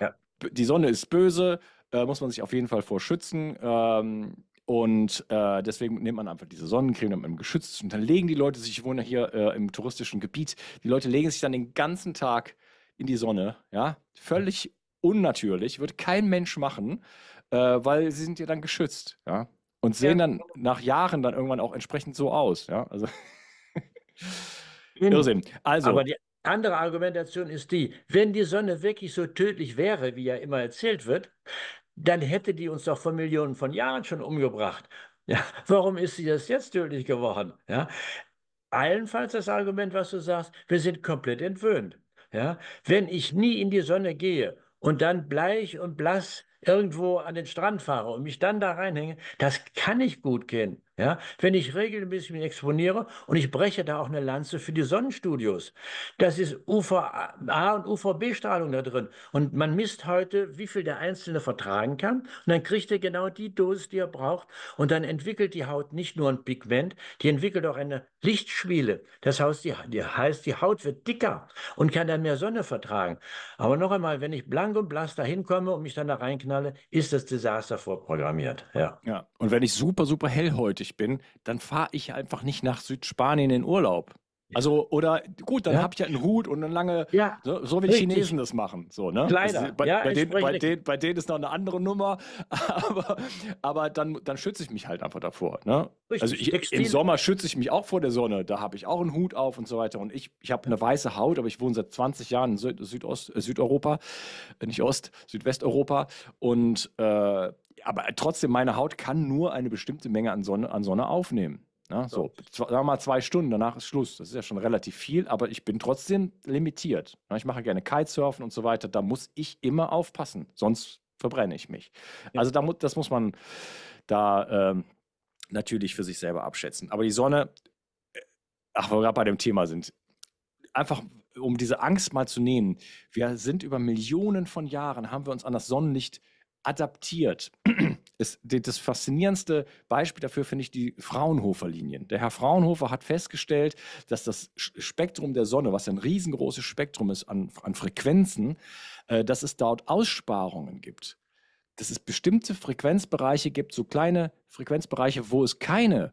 ja? Die Sonne ist böse, äh, muss man sich auf jeden Fall vor schützen. Ähm, und äh, deswegen nimmt man einfach diese Sonnencreme, damit man geschützt ist. Und dann legen die Leute sich, ich wohne hier äh, im touristischen Gebiet, die Leute legen sich dann den ganzen Tag in die Sonne, ja, völlig unnatürlich, wird kein Mensch machen äh, weil sie sind ja dann geschützt, ja. Und sehen ja. dann nach Jahren dann irgendwann auch entsprechend so aus, ja. Also Irrsinn. Also. Aber die andere Argumentation ist die, wenn die Sonne wirklich so tödlich wäre, wie ja immer erzählt wird, dann hätte die uns doch vor Millionen von Jahren schon umgebracht. Ja, warum ist sie das jetzt tödlich geworden? Ja, allenfalls das Argument, was du sagst, wir sind komplett entwöhnt. Ja, wenn ich nie in die Sonne gehe und dann bleich und blass irgendwo an den Strand fahre und mich dann da reinhänge, das kann ich gut gehen. Ja, wenn ich regelmäßig mich exponiere und ich breche da auch eine Lanze für die Sonnenstudios. Das ist UVA und UVB-Strahlung da drin. Und man misst heute, wie viel der Einzelne vertragen kann. Und dann kriegt er genau die Dosis, die er braucht. Und dann entwickelt die Haut nicht nur ein Pigment, die entwickelt auch eine Lichtschwiele. Das heißt die, das heißt, die Haut wird dicker und kann dann mehr Sonne vertragen. Aber noch einmal, wenn ich blank und blass dahin komme und mich dann da reinknalle, ist das Desaster vorprogrammiert. Ja. ja. Und wenn ich super, super hellhäutig bin, dann fahre ich einfach nicht nach Südspanien in Urlaub. Also, oder gut, dann ja. habe ich ja halt einen Hut und eine lange, ja. so, so wie die Chinesen das machen. So, ne? Kleider. Also, bei, ja, bei, den, bei, den, bei, denen ist noch eine andere Nummer, aber, aber dann, dann schütze ich mich halt einfach davor. Ne? Richtig. Also ich, im Sommer schütze ich mich auch vor der Sonne, da habe ich auch einen Hut auf und so weiter. Und ich, ich habe eine weiße Haut, aber ich wohne seit 20 Jahren in Süd Südost, äh, Südeuropa, äh, nicht Ost, Südwesteuropa. Und äh, aber trotzdem, meine Haut kann nur eine bestimmte Menge an Sonne, an Sonne aufnehmen. Na, ne? so, sagen wir mal zwei Stunden, danach ist Schluss. Das ist ja schon relativ viel, aber ich bin trotzdem limitiert. Ne? ich mache gerne Kitesurfen und so weiter. Da muss ich immer aufpassen, sonst verbrenne ich mich. Ja. Also da, das muss man da ähm, natürlich für sich selber abschätzen. Aber die Sonne, äh, ach, wo wir gerade bei dem Thema sind, einfach um diese Angst mal zu nehmen. Wir sind über Millionen von Jahren, haben wir uns an das Sonnenlicht adaptiert. Es, das faszinierendste Beispiel dafür finde ich die Fraunhofer-Linien. Der Herr Fraunhofer hat festgestellt, dass das Spektrum der Sonne, was ein riesengroßes Spektrum ist an, an Frequenzen, äh, dass es dort Aussparungen gibt. Dass es bestimmte Frequenzbereiche gibt, so kleine Frequenzbereiche, wo es keine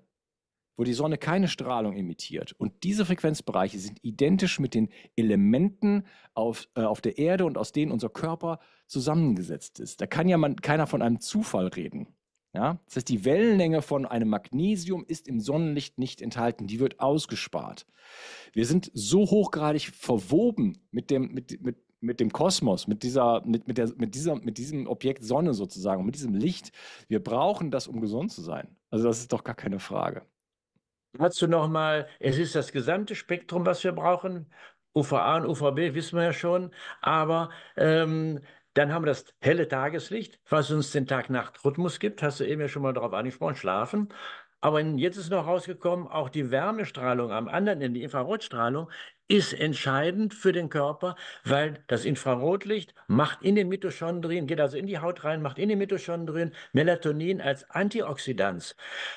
wo die Sonne keine Strahlung emittiert. Und diese Frequenzbereiche sind identisch mit den Elementen auf, äh, auf der Erde und aus denen unser Körper äh, zusammengesetzt ist. Da kann ja man, keiner von einem Zufall reden. Ja? Das heißt, die Wellenlänge von einem Magnesium ist im Sonnenlicht nicht enthalten, die wird ausgespart. Wir sind so hochgradig verwoben mit dem, mit, mit, mit dem Kosmos, mit, dieser, mit, mit, der, mit, dieser, mit diesem Objekt Sonne sozusagen, mit diesem Licht. Wir brauchen das, um gesund zu sein. Also das ist doch gar keine Frage. Dazu nochmal, es ist das gesamte Spektrum, was wir brauchen. UVA und UVB wissen wir ja schon, aber ähm, dann haben wir das helle Tageslicht, was uns den Tag-Nacht-Rhythmus gibt. Hast du eben ja schon mal darauf angesprochen, schlafen. Aber jetzt ist noch rausgekommen, auch die Wärmestrahlung am anderen Ende, die Infrarotstrahlung, ist entscheidend für den Körper, weil das Infrarotlicht macht in den Mitochondrien, geht also in die Haut rein, macht in den Mitochondrien Melatonin als Antioxidans.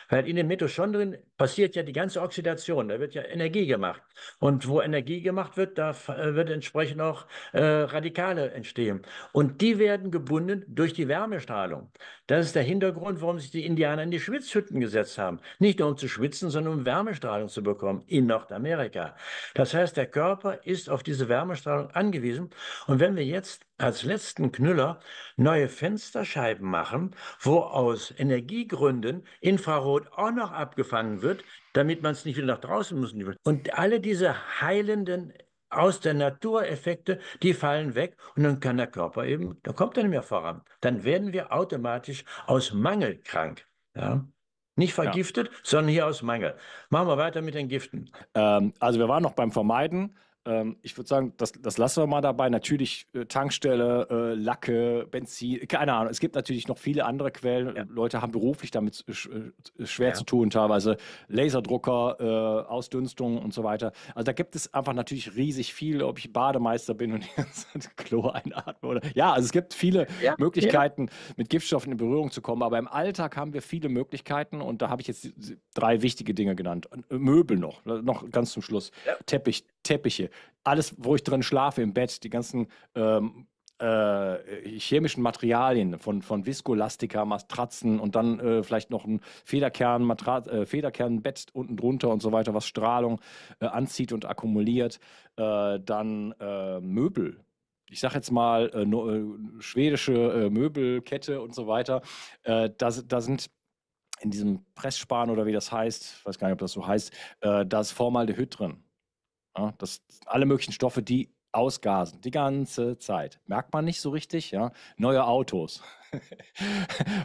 Weil in den Mitochondrien passiert ja die ganze Oxidation, da wird ja Energie gemacht. Und wo Energie gemacht wird, da äh, wird entsprechend auch äh, Radikale entstehen. Und die werden gebunden durch die Wärmestrahlung. Das ist der Hintergrund, warum sich die Indianer in die Schwitzhütten gesetzt haben. Nicht nur um zu schwitzen, sondern um Wärmestrahlung zu bekommen in Nordamerika. Das heißt, der der Körper ist auf diese Wärmestrahlung angewiesen. Und wenn wir jetzt als letzten Knüller neue Fensterscheiben machen, wo aus Energiegründen Infrarot auch noch abgefangen wird, damit man es nicht wieder nach draußen muss. Und alle diese heilenden aus der Natur Effekte, die fallen weg und dann kann der Körper eben, da kommt er nicht mehr voran. Dann werden wir automatisch aus Mangel krank. Ja? Nicht vergiftet, ja. sondern hier aus Mangel. Machen wir weiter mit den Giften. Ähm, also wir waren noch beim Vermeiden. Ähm, ich würde sagen, das, das lassen wir mal dabei. Natürlich äh, Tankstelle, äh, Lacke, Benzin, keine Ahnung. Es gibt natürlich noch viele andere Quellen. Ja. Leute haben beruflich damit äh, sch äh, schwer ja. zu tun, teilweise Laserdrucker, äh, Ausdünstung und so weiter. Also da gibt es einfach natürlich riesig viel, ob ich Bademeister bin und jetzt Klo einatme oder. Ja, also es gibt viele ja. Möglichkeiten, mit Giftstoffen in Berührung zu kommen. Aber im Alltag haben wir viele Möglichkeiten und da habe ich jetzt drei wichtige Dinge genannt. Äh, Möbel noch, ne, noch ganz zum Schluss. Teppich, Teppiche, alles, wo ich drin schlafe im Bett, die ganzen ähm, äh, chemischen Materialien von, von Viskolastika, Matratzen und dann äh, vielleicht noch ein Federkern, äh, Federkernbett unten drunter und so weiter, was Strahlung äh, anzieht und akkumuliert. Äh, dann äh, Möbel. Ich sage jetzt mal no, schwedische Möbelkette und so weiter. da, da sind in diesem Pressspan oder wie das heißt, weiß gar nicht, ob das so heißt, äh, da ist Formaldehyd drin. Ja, das alle möglichen Stoffe, die ausgasen, die ganze Zeit. Merkt man nicht so richtig, ja? Neue Autos.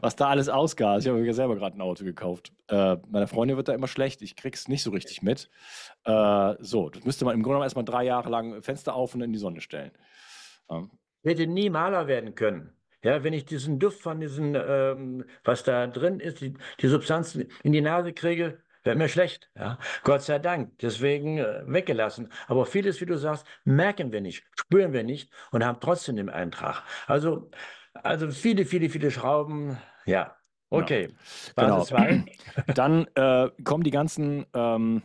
Was da alles ausgas. Ich habe mir selber gerade ein Auto gekauft. Äh, meiner Freundin wird da immer schlecht. Ich krieg's nicht so richtig mit. Äh, so, das müsste man im Grunde genommen erstmal drei Jahre lang Fenster auf und in die Sonne stellen. Ähm. Ich hätte nie Maler werden können. Ja, wenn ich diesen Duft von diesen, ähm, was da drin ist, die, die Substanzen in die Nase kriege, wird mir schlecht. Ja? Gott sei Dank, deswegen äh, weggelassen. Aber vieles, wie du sagst, merken wir nicht, spüren wir nicht und haben trotzdem den Eintrag. Also, also viele, viele, viele Schrauben, ja. Genau. Okay, genau. genau. Dann äh, kommen die ganzen ähm,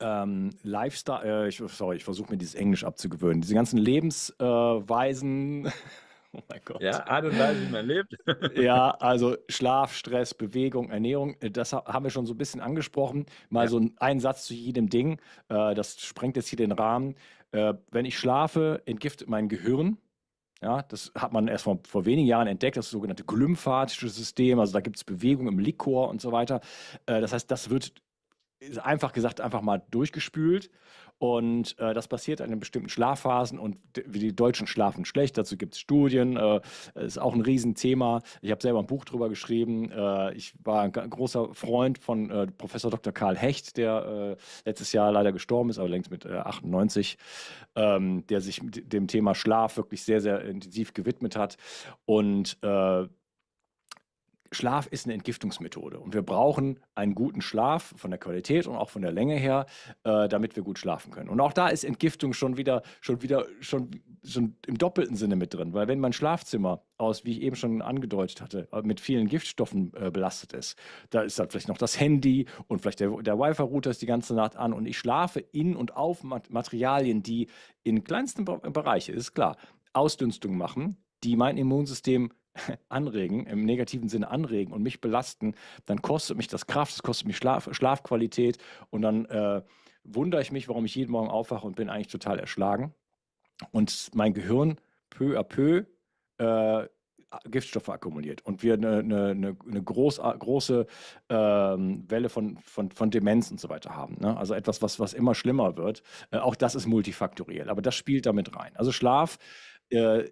ähm, Lifestyle, äh, ich, sorry, ich versuche mir dieses Englisch abzugewöhnen, diese ganzen Lebensweisen, äh, Oh mein Gott. Ja, Art und Weise, wie man lebt. ja, also Schlaf, Stress, Bewegung, Ernährung, äh, das haben wir schon so ein bisschen angesprochen. Mal ja. so ein Satz zu jedem Ding. Äh, das sprengt jetzt hier den Rahmen. Äh, wenn ich schlafe, entgiftet mein Gehirn. Ja, das hat man erst vor, vor wenigen Jahren entdeckt, das sogenannte glymphatische System. Also da gibt es Bewegung im Likor und so weiter. das heißt, das wird einfach gesagt einfach mal durchgespült. Und äh, das passiert an den bestimmten Schlafphasen und wie die Deutschen schlafen schlecht. Dazu gibt es Studien, äh, ist auch ein Riesenthema. Ich habe selber ein Buch drüber geschrieben. Äh, ich war ein großer Freund von äh, Professor Dr. Karl Hecht, der äh, letztes Jahr leider gestorben ist, aber längst mit 98, äh, ähm, der sich dem Thema Schlaf wirklich sehr, sehr intensiv gewidmet hat. Und Schlaf ist eine Entgiftungsmethode und wir brauchen einen guten Schlaf von der Qualität und auch von der Länge her, äh, damit wir gut schlafen können. Und auch da ist Entgiftung schon wieder, schon wieder, schon, schon im doppelten Sinne mit drin, weil wenn mein Schlafzimmer aus, wie ich eben schon angedeutet hatte, äh, mit vielen Giftstoffen äh, belastet ist, da ist dann vielleicht noch das Handy und vielleicht der, der Wi-Fi-Router ist die ganze Nacht an und ich schlafe in und auf Materialien, die in kleinsten Bereichen, ist klar, Ausdünstung machen, die mein Immunsystem anregen, im negativen Sinne anregen und mich belasten, dann kostet mich das Kraft, es kostet mich Schlaf, Schlafqualität und dann äh, wundere ich mich, warum ich jeden Morgen aufwache und bin eigentlich total erschlagen. Und mein Gehirn peu à peu äh, Giftstoffe akkumuliert und wir eine, eine, eine groß, große ähm, Welle von, von, von Demenz und so weiter haben. Ne? Also etwas, was, was immer schlimmer wird. Äh, auch das ist multifaktoriell, aber das spielt damit rein. Also Schlaf äh,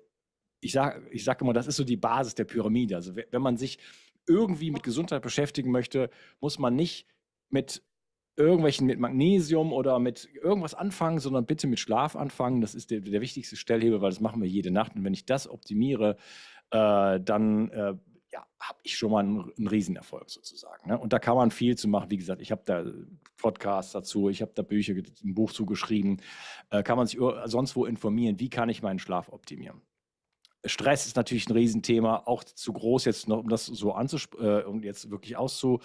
ich sage ich sag immer, das ist so die Basis der Pyramide. Also wenn man sich irgendwie mit Gesundheit beschäftigen möchte, muss man nicht mit irgendwelchen, mit Magnesium oder mit irgendwas anfangen, sondern bitte mit Schlaf anfangen. Das ist der, der wichtigste Stellhebel, weil das machen wir jede Nacht. Und wenn ich das optimiere, äh, dann äh, ja, habe ich schon mal einen, einen Riesenerfolg sozusagen. Ne? Und da kann man viel zu machen. Wie gesagt, ich habe da Podcasts dazu, ich habe da Bücher, ein Buch zugeschrieben. Äh, kann man sich sonst wo informieren, wie kann ich meinen Schlaf optimieren? Stress ist natürlich ein Riesenthema, auch zu groß jetzt noch, um das so anzusprechen, äh, um jetzt wirklich auszu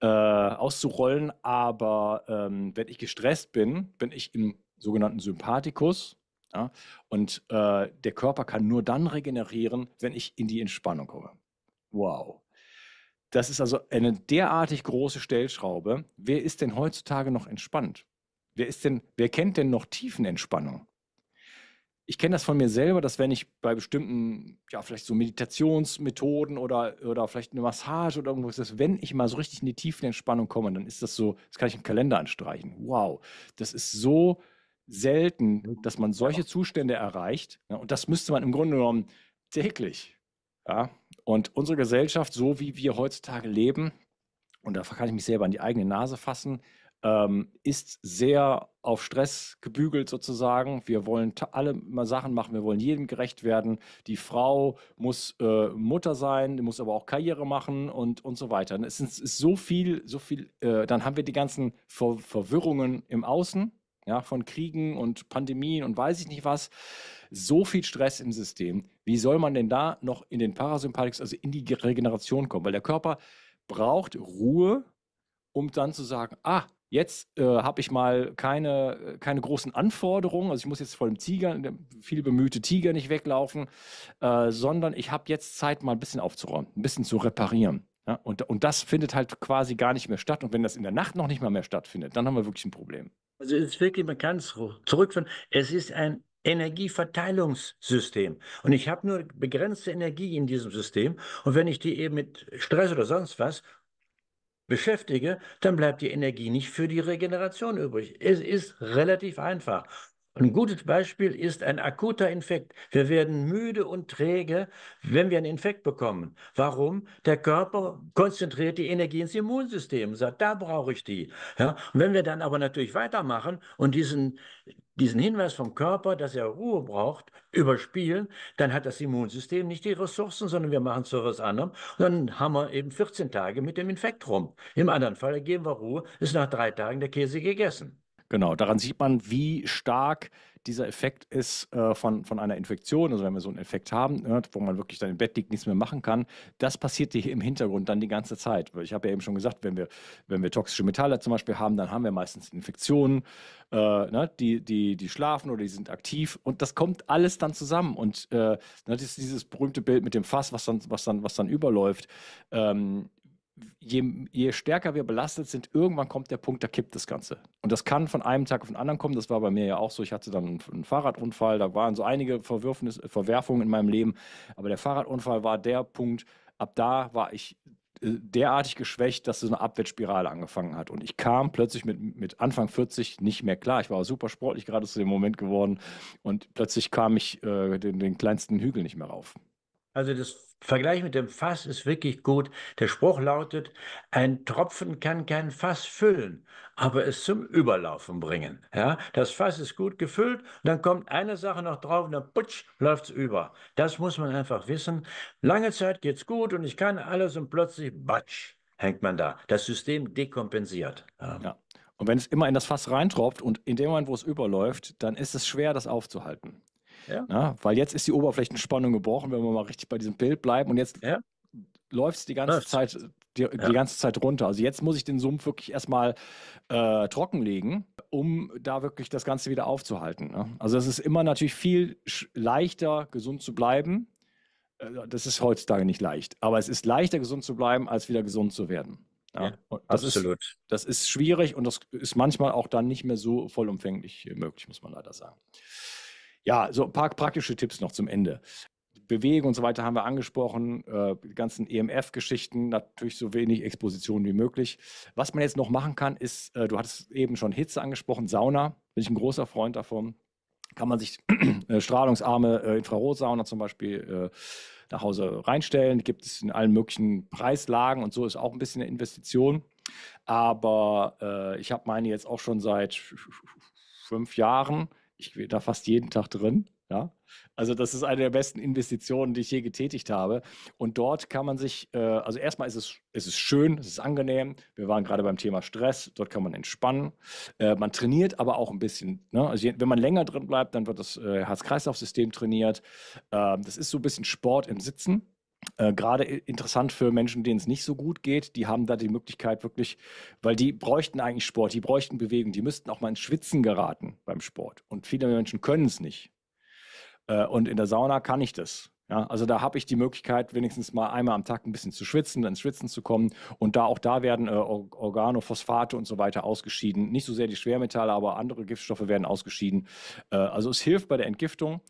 äh, auszurollen. Aber ähm, wenn ich gestresst bin, bin ich im sogenannten Sympathikus. Ja? Und äh, der Körper kann nur dann regenerieren, wenn ich in die Entspannung komme. Wow. Das ist also eine derartig große Stellschraube. Wer ist denn heutzutage noch entspannt? Wer ist denn, wer kennt denn noch Tiefenentspannung? ich kenne das von mir selber, dass wenn ich bei bestimmten, ja, vielleicht so Meditationsmethoden oder, oder vielleicht eine Massage oder irgendwas, dass wenn ich mal so richtig in die tiefen Entspannung komme, dann ist das so, das kann ich im Kalender anstreichen. Wow, das ist so selten, mhm. dass man solche Zustände erreicht. Ja, ne, und das müsste man im Grunde genommen täglich. Ja? Und unsere Gesellschaft, so wie wir heutzutage leben, und da kann ich mich selber an die eigene Nase fassen, ähm, ist sehr auf Stress gebügelt sozusagen. Wir wollen alle mal Sachen machen, wir wollen jedem gerecht werden. Die Frau muss äh, Mutter sein, die muss aber auch Karriere machen und, und so weiter. Es ist, ist so viel, so viel, äh, dann haben wir die ganzen Ver Verwirrungen im Außen, ja, von Kriegen und Pandemien und weiß ich nicht was. So viel Stress im System. Wie soll man denn da noch in den Parasympathikus, also in die Regeneration kommen? Weil der Körper braucht Ruhe, um dann zu sagen, ah, Jetzt äh, habe ich mal keine, äh, keine großen Anforderungen. Also ich muss jetzt vor dem Tiger, dem viel bemühte Tiger nicht weglaufen, äh, sondern ich habe jetzt Zeit, mal ein bisschen aufzuräumen, ein bisschen zu reparieren. Ja? Und, und das findet halt quasi gar nicht mehr statt. Und wenn das in der Nacht noch nicht mal mehr stattfindet, dann haben wir wirklich ein Problem. Also es ist wirklich, man kann es zurückführen. Es ist ein Energieverteilungssystem. Und ich habe nur begrenzte Energie in diesem System. Und wenn ich die eben mit Stress oder sonst was beschäftige, dann bleibt die Energie nicht für die Regeneration übrig. Es ist relativ einfach. Ein gutes Beispiel ist ein akuter Infekt. Wir werden müde und träge, wenn wir einen Infekt bekommen. Warum? Der Körper konzentriert die Energie ins Immunsystem, sagt, da brauche ich die. Ja? Und wenn wir dann aber natürlich weitermachen und diesen diesen Hinweis vom Körper, dass er Ruhe braucht, überspielen, dann hat das Immunsystem nicht die Ressourcen, sondern wir machen es zu was anderem. Und dann haben wir eben 14 Tage mit dem Infekt rum. Im anderen Fall geben wir Ruhe, ist nach drei Tagen der Käse gegessen. Genau, daran sieht man, wie stark dieser Effekt ist äh, von, von einer Infektion, also wenn wir so einen Effekt haben, ne, wo man wirklich dann im Bett liegt, nichts mehr machen kann, das passiert hier im Hintergrund dann die ganze Zeit. Ich habe ja eben schon gesagt, wenn wir, wenn wir toxische Metalle zum Beispiel haben, dann haben wir meistens Infektionen, äh, ne, die, die, die schlafen oder die sind aktiv und das kommt alles dann zusammen. Und äh, ne, das ist dieses berühmte Bild mit dem Fass, was dann, was dann, was dann überläuft. Ähm, je, je stärker wir belastet sind, irgendwann kommt der Punkt, da kippt das Ganze. Und das kann von einem Tag auf den anderen kommen. Das war bei mir ja auch so. Ich hatte dann einen Fahrradunfall, da waren so einige Verwerfungen in meinem Leben. Aber der Fahrradunfall war der Punkt, ab da war ich äh, derartig geschwächt, dass so eine Abwärtsspirale angefangen hat. Und ich kam plötzlich mit, mit Anfang 40 nicht mehr klar. Ich war super sportlich gerade zu dem Moment geworden und plötzlich kam ich äh, den, den kleinsten Hügel nicht mehr rauf. Also das Vergleich mit dem Fass ist wirklich gut. Der Spruch lautet, ein Tropfen kann kein Fass füllen, aber es zum Überlaufen bringen. Ja, das Fass ist gut gefüllt, und dann kommt eine Sache noch drauf und dann putsch, läuft es über. Das muss man einfach wissen. Lange Zeit geht es gut und ich kann alles und plötzlich batsch hängt man da. Das System dekompensiert. Ja. ja. Und wenn es immer in das Fass reintropft und in dem Moment, wo es überläuft, dann ist es schwer, das aufzuhalten. Ja. Na, ne? weil jetzt ist die Oberflächenspannung gebrochen, wenn wir mal richtig bei diesem Bild bleiben. Und jetzt ja. läuft es die ganze Läuft. Zeit die, ja. die, ganze Zeit runter. Also jetzt muss ich den Sumpf wirklich erstmal äh, trockenlegen, um da wirklich das Ganze wieder aufzuhalten. Ne? Also es ist immer natürlich viel leichter, gesund zu bleiben. Äh, das ist heutzutage nicht leicht, aber es ist leichter, gesund zu bleiben, als wieder gesund zu werden. Ne? Ja, ja, das absolut. Ist, das ist schwierig und das ist manchmal auch dann nicht mehr so vollumfänglich äh, möglich, muss man leider sagen. Ja, so ein paar praktische Tipps noch zum Ende. Bewegung und so weiter haben wir angesprochen, äh, die ganzen EMF-Geschichten, natürlich so wenig Exposition wie möglich. Was man jetzt noch machen kann, ist, äh, du hattest eben schon Hitze angesprochen, Sauna, bin ich ein großer Freund davon. Kann man sich äh, strahlungsarme äh, Infrarotsauna zum Beispiel nach Hause reinstellen, die gibt es in allen möglichen Preislagen und so ist auch ein bisschen eine Investition. Aber ich habe meine jetzt auch schon seit fünf Jahren ich bin da fast jeden Tag drin. Ja? Also das ist eine der besten Investitionen, die ich je getätigt habe. Und dort kann man sich, äh, also erstmal ist es, es ist schön, es ist angenehm. Wir waren gerade beim Thema Stress, dort kann man entspannen. Äh, man trainiert aber auch ein bisschen. Ne? Also wenn man länger drin bleibt, dann wird das äh, Herz-Kreislauf-System trainiert. Ähm, das ist so ein bisschen Sport im Sitzen. Äh, gerade interessant für Menschen, denen es nicht so gut geht, die haben da die Möglichkeit wirklich, weil die bräuchten eigentlich Sport, die bräuchten Bewegung, die müssten auch mal ins Schwitzen geraten beim Sport. Und viele Menschen können es nicht. Äh, und in der Sauna kann ich das. Ja, also da habe ich die Möglichkeit, wenigstens mal einmal am Tag ein bisschen zu schwitzen, ins Schwitzen zu kommen. Und da auch da werden äh, Organophosphate und so weiter ausgeschieden. Nicht so sehr die Schwermetalle, aber andere Giftstoffe werden ausgeschieden. Äh, also es hilft bei der Entgiftung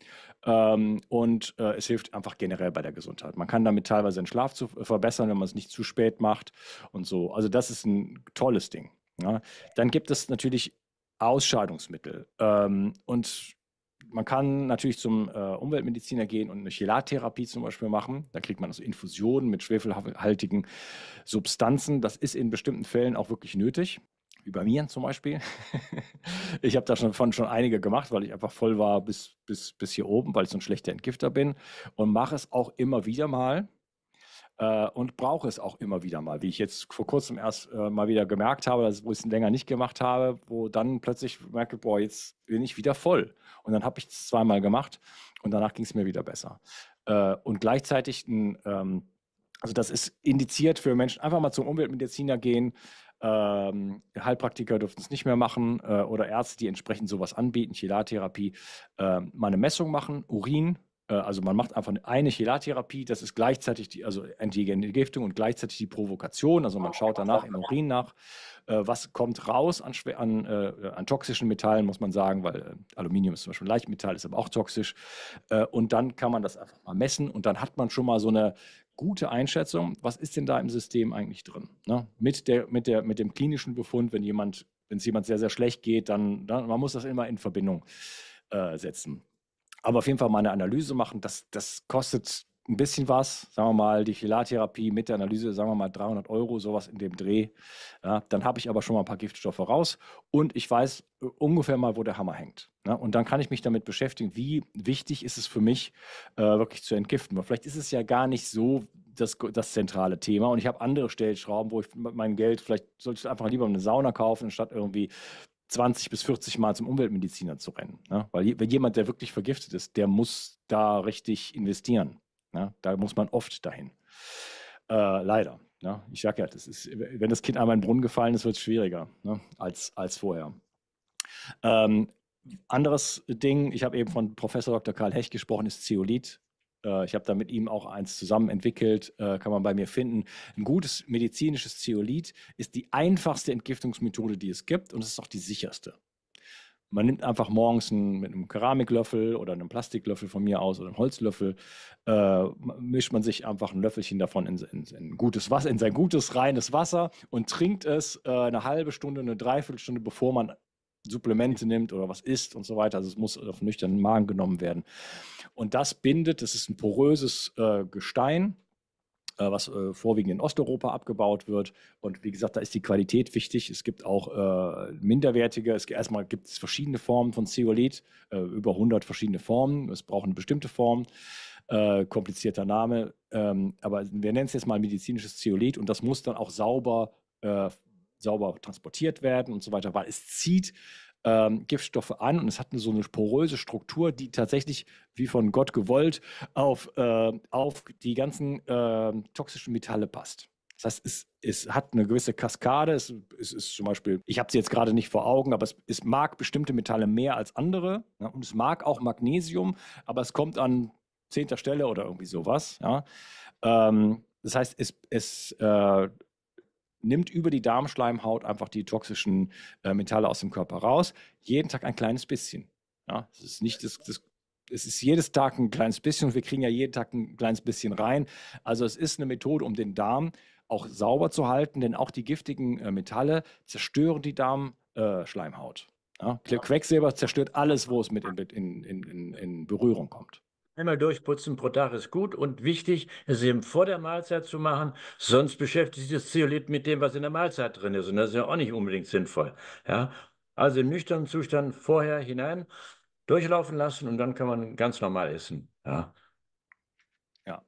ähm, und äh, es hilft einfach generell bei der Gesundheit. Man kann damit teilweise den Schlaf zu, äh, verbessern, wenn man es nicht zu spät macht und so. Also das ist ein tolles Ding. Ja. Dann gibt es natürlich Ausscheidungsmittel. Ähm, und man kann natürlich zum äh, Umweltmediziner gehen und eine Chelattherapie zum Beispiel machen. Da kriegt man also Infusionen mit schwefelhaltigen Substanzen. Das ist in bestimmten Fällen auch wirklich nötig Wie bei mir zum Beispiel. ich habe da schon, von, schon einige gemacht, weil ich einfach voll war bis, bis, bis hier oben, weil ich so ein schlechter Entgifter bin und mache es auch immer wieder mal äh, und brauche es auch immer wieder mal, wie ich jetzt vor kurzem erst äh, mal wieder gemerkt habe, dass, wo ich es länger nicht gemacht habe, wo dann plötzlich merke, boah, jetzt bin ich wieder voll. Und dann habe ich es zweimal gemacht und danach ging es mir wieder besser. Äh, und gleichzeitig ein ähm, also das ist indiziert für Menschen. Einfach mal zum Umweltmediziner gehen. Ähm, Heilpraktiker dürfen es nicht mehr machen äh, oder Ärzte, die entsprechend sowas anbieten, Chelartherapie, äh, mal eine Messung machen, Urin, äh, also man macht einfach eine Chelartherapie, das ist gleichzeitig die, also Antigenentgiftung und gleichzeitig die Provokation. Also man oh, schaut danach im Urin nach, äh, was kommt raus an, an, äh, an toxischen Metallen, muss man sagen, weil Aluminium ist zum Beispiel ein Leichtmetall, ist aber auch toxisch. und dann kann man das einfach mal messen und dann hat man schon mal so eine gute Einschätzung, was ist denn da im System eigentlich drin? Ne? Mit, der, mit, der, mit dem klinischen Befund, wenn jemand, wenn es jemand sehr, sehr schlecht geht, dann, dann man muss das immer in Verbindung äh, setzen. Aber auf jeden Fall mal eine Analyse machen, das, das kostet ein bisschen was, sagen wir mal, die Chelartherapie mit der Analyse, sagen wir mal 300 Euro, sowas in dem Dreh. Ja, dann habe ich aber schon mal ein paar Giftstoffe raus und ich weiß äh, ungefähr mal, wo der Hammer hängt. Ja, ne? und dann kann ich mich damit beschäftigen, wie wichtig ist es für mich, äh, wirklich zu entgiften. Weil vielleicht ist es ja gar nicht so das, das zentrale Thema und ich habe andere Stellschrauben, wo ich mein Geld, vielleicht sollte ich einfach lieber eine Sauna kaufen, anstatt irgendwie 20 bis 40 Mal zum Umweltmediziner zu rennen. Ne? Weil wenn jemand, der wirklich vergiftet ist, der muss da richtig investieren. Ne? Da muss man oft dahin. Äh, leider. Ne? Ich sage ja, das ist, wenn das Kind einmal in den Brunnen gefallen ist, wird es schwieriger ne? als, als vorher. Ähm, anderes Ding, ich habe eben von Professor Dr. Karl Hecht gesprochen, ist Zeolit. Äh, ich habe da mit ihm auch eins zusammen entwickelt, äh, kann man bei mir finden. Ein gutes medizinisches Zeolit ist die einfachste Entgiftungsmethode, die es gibt und es ist auch die sicherste. Man nimmt einfach morgens einen, mit einem Keramiklöffel oder einem Plastiklöffel von mir aus oder einem Holzlöffel, äh, mischt man sich einfach ein Löffelchen davon in, in, in, gutes Wasser, in sein gutes reines Wasser und trinkt es äh, eine halbe Stunde, eine Dreiviertelstunde, bevor man Supplemente nimmt oder was isst und so weiter. Also es muss auf nüchternen Magen genommen werden. Und das bindet, das ist ein poröses äh, Gestein, äh, was äh, vorwiegend in Osteuropa abgebaut wird. Und wie gesagt, da ist die Qualität wichtig. Es gibt auch äh, minderwertige, es, erstmal gibt es verschiedene Formen von Zeolit, äh, über 100 verschiedene Formen. Es braucht eine bestimmte Form. Äh, komplizierter Name, ähm, aber wir nennen es jetzt mal medizinisches Zeolit und das muss dann auch sauber sauber transportiert werden und so weiter, weil es zieht ähm, Giftstoffe an und es hat so eine poröse Struktur, die tatsächlich, wie von Gott gewollt, auf, äh, auf die ganzen äh, toxischen Metalle passt. Das heißt, es, es hat eine gewisse Kaskade. Es, es ist zum Beispiel, ich habe sie jetzt gerade nicht vor Augen, aber es, es mag bestimmte Metalle mehr als andere. Ja, und es mag auch Magnesium, aber es kommt an zehnter Stelle oder irgendwie sowas. Ja. Ähm, das heißt, es, es äh, nimmt über die Darmschleimhaut einfach die toxischen äh, Metalle aus dem Körper raus. Jeden Tag ein kleines bisschen. Ja, das ist nicht das, das es ist jedes Tag ein kleines bisschen und wir kriegen ja jeden Tag ein kleines bisschen rein. Also es ist eine Methode, um den Darm auch sauber zu halten, denn auch die giftigen äh, Metalle zerstören die Darmschleimhaut. Äh, ja? Quecksilber zerstört alles, wo es mit in, in, in, in Berührung kommt. Einmal durchputzen pro Tag ist gut und wichtig, es eben vor der Mahlzeit zu machen, sonst beschäftigt sich das Zeolit mit dem, was in der Mahlzeit drin ist und das ist ja auch nicht unbedingt sinnvoll. Ja? Also im nüchternen Zustand vorher hinein durchlaufen lassen und dann kann man ganz normal essen. Ja, ja.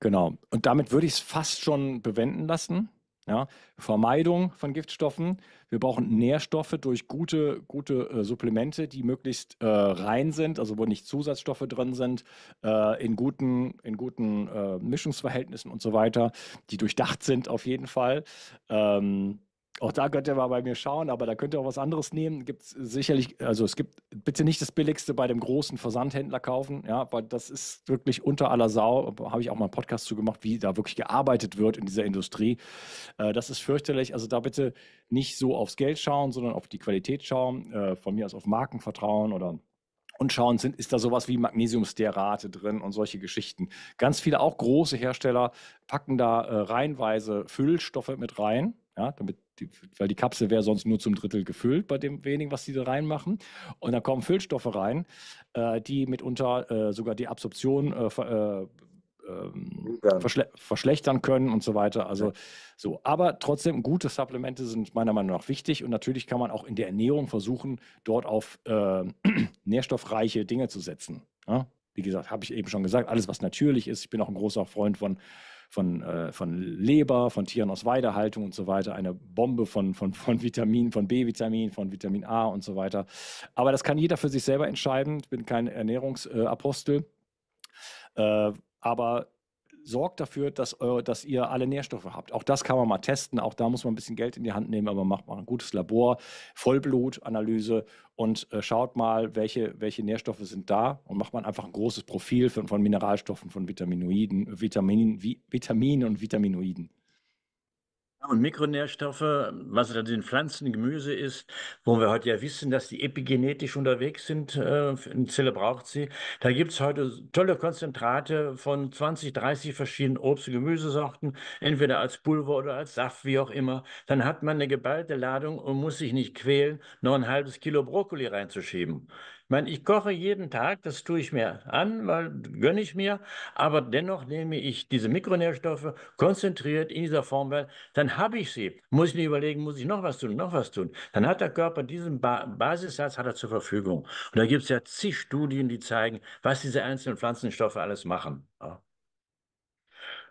genau. Und damit würde ich es fast schon bewenden lassen. Ja, Vermeidung von Giftstoffen. Wir brauchen Nährstoffe durch gute, gute äh, Supplemente, die möglichst äh, rein sind, also wo nicht Zusatzstoffe drin sind, äh, in guten, in guten äh, Mischungsverhältnissen und so weiter, die durchdacht sind auf jeden Fall. Ähm, auch da könnt ihr mal bei mir schauen, aber da könnt ihr auch was anderes nehmen. Gibt sicherlich, also es gibt bitte nicht das billigste bei dem großen Versandhändler kaufen, ja, weil das ist wirklich unter aller Sau. Habe ich auch mal einen Podcast zu gemacht, wie da wirklich gearbeitet wird in dieser Industrie. Äh, das ist fürchterlich. Also da bitte nicht so aufs Geld schauen, sondern auf die Qualität schauen. Äh, von mir aus auf Markenvertrauen oder und schauen, sind, ist da sowas wie Magnesiumsterate drin und solche Geschichten. Ganz viele, auch große Hersteller, packen da äh, reihenweise Füllstoffe mit rein. Ja, damit die, weil die Kapsel wäre sonst nur zum Drittel gefüllt bei dem wenigen, was sie da reinmachen. Und da kommen Füllstoffe rein, äh, die mitunter äh, sogar die Absorption äh, ver, äh, ähm, verschle verschlechtern können und so weiter. Also ja. so. Aber trotzdem, gute Supplemente sind meiner Meinung nach wichtig. Und natürlich kann man auch in der Ernährung versuchen, dort auf äh, nährstoffreiche Dinge zu setzen. Ja? Wie gesagt, habe ich eben schon gesagt, alles, was natürlich ist. Ich bin auch ein großer Freund von von, äh, von Leber, von Tieren aus Weidehaltung und so weiter, eine Bombe von, von, von Vitaminen, von B-Vitamin, von Vitamin A und so weiter. Aber das kann jeder für sich selber entscheiden. Ich bin kein Ernährungsapostel. Äh, aber sorgt dafür, dass, äh, dass ihr alle Nährstoffe habt. Auch das kann man mal testen. Auch da muss man ein bisschen Geld in die Hand nehmen, aber macht mal ein gutes Labor, Vollblutanalyse und äh, schaut mal, welche, welche Nährstoffe sind da und macht man einfach ein großes Profil von, von Mineralstoffen, von Vitaminoiden, Vitaminen, Vi Vitaminen und Vitaminoiden und Mikronährstoffe, was dann den Pflanzen, Gemüse ist, wo wir heute ja wissen, dass die epigenetisch unterwegs sind, äh, die Zelle braucht sie. Da gibt es heute tolle Konzentrate von 20, 30 verschiedenen Obst- und Gemüsesorten, entweder als Pulver oder als Saft, wie auch immer. Dann hat man eine geballte Ladung und muss sich nicht quälen, noch ein halbes Kilo Brokkoli reinzuschieben. Ich meine, ich koche jeden Tag, das tue ich mir an, weil gönne ich mir, aber dennoch nehme ich diese Mikronährstoffe konzentriert in dieser Form, weil dann habe ich sie. Muss ich mir überlegen, muss ich noch was tun, noch was tun. Dann hat der Körper diesen ba Basissatz hat er zur Verfügung. Und da gibt es ja zig Studien, die zeigen, was diese einzelnen Pflanzenstoffe alles machen. Ja.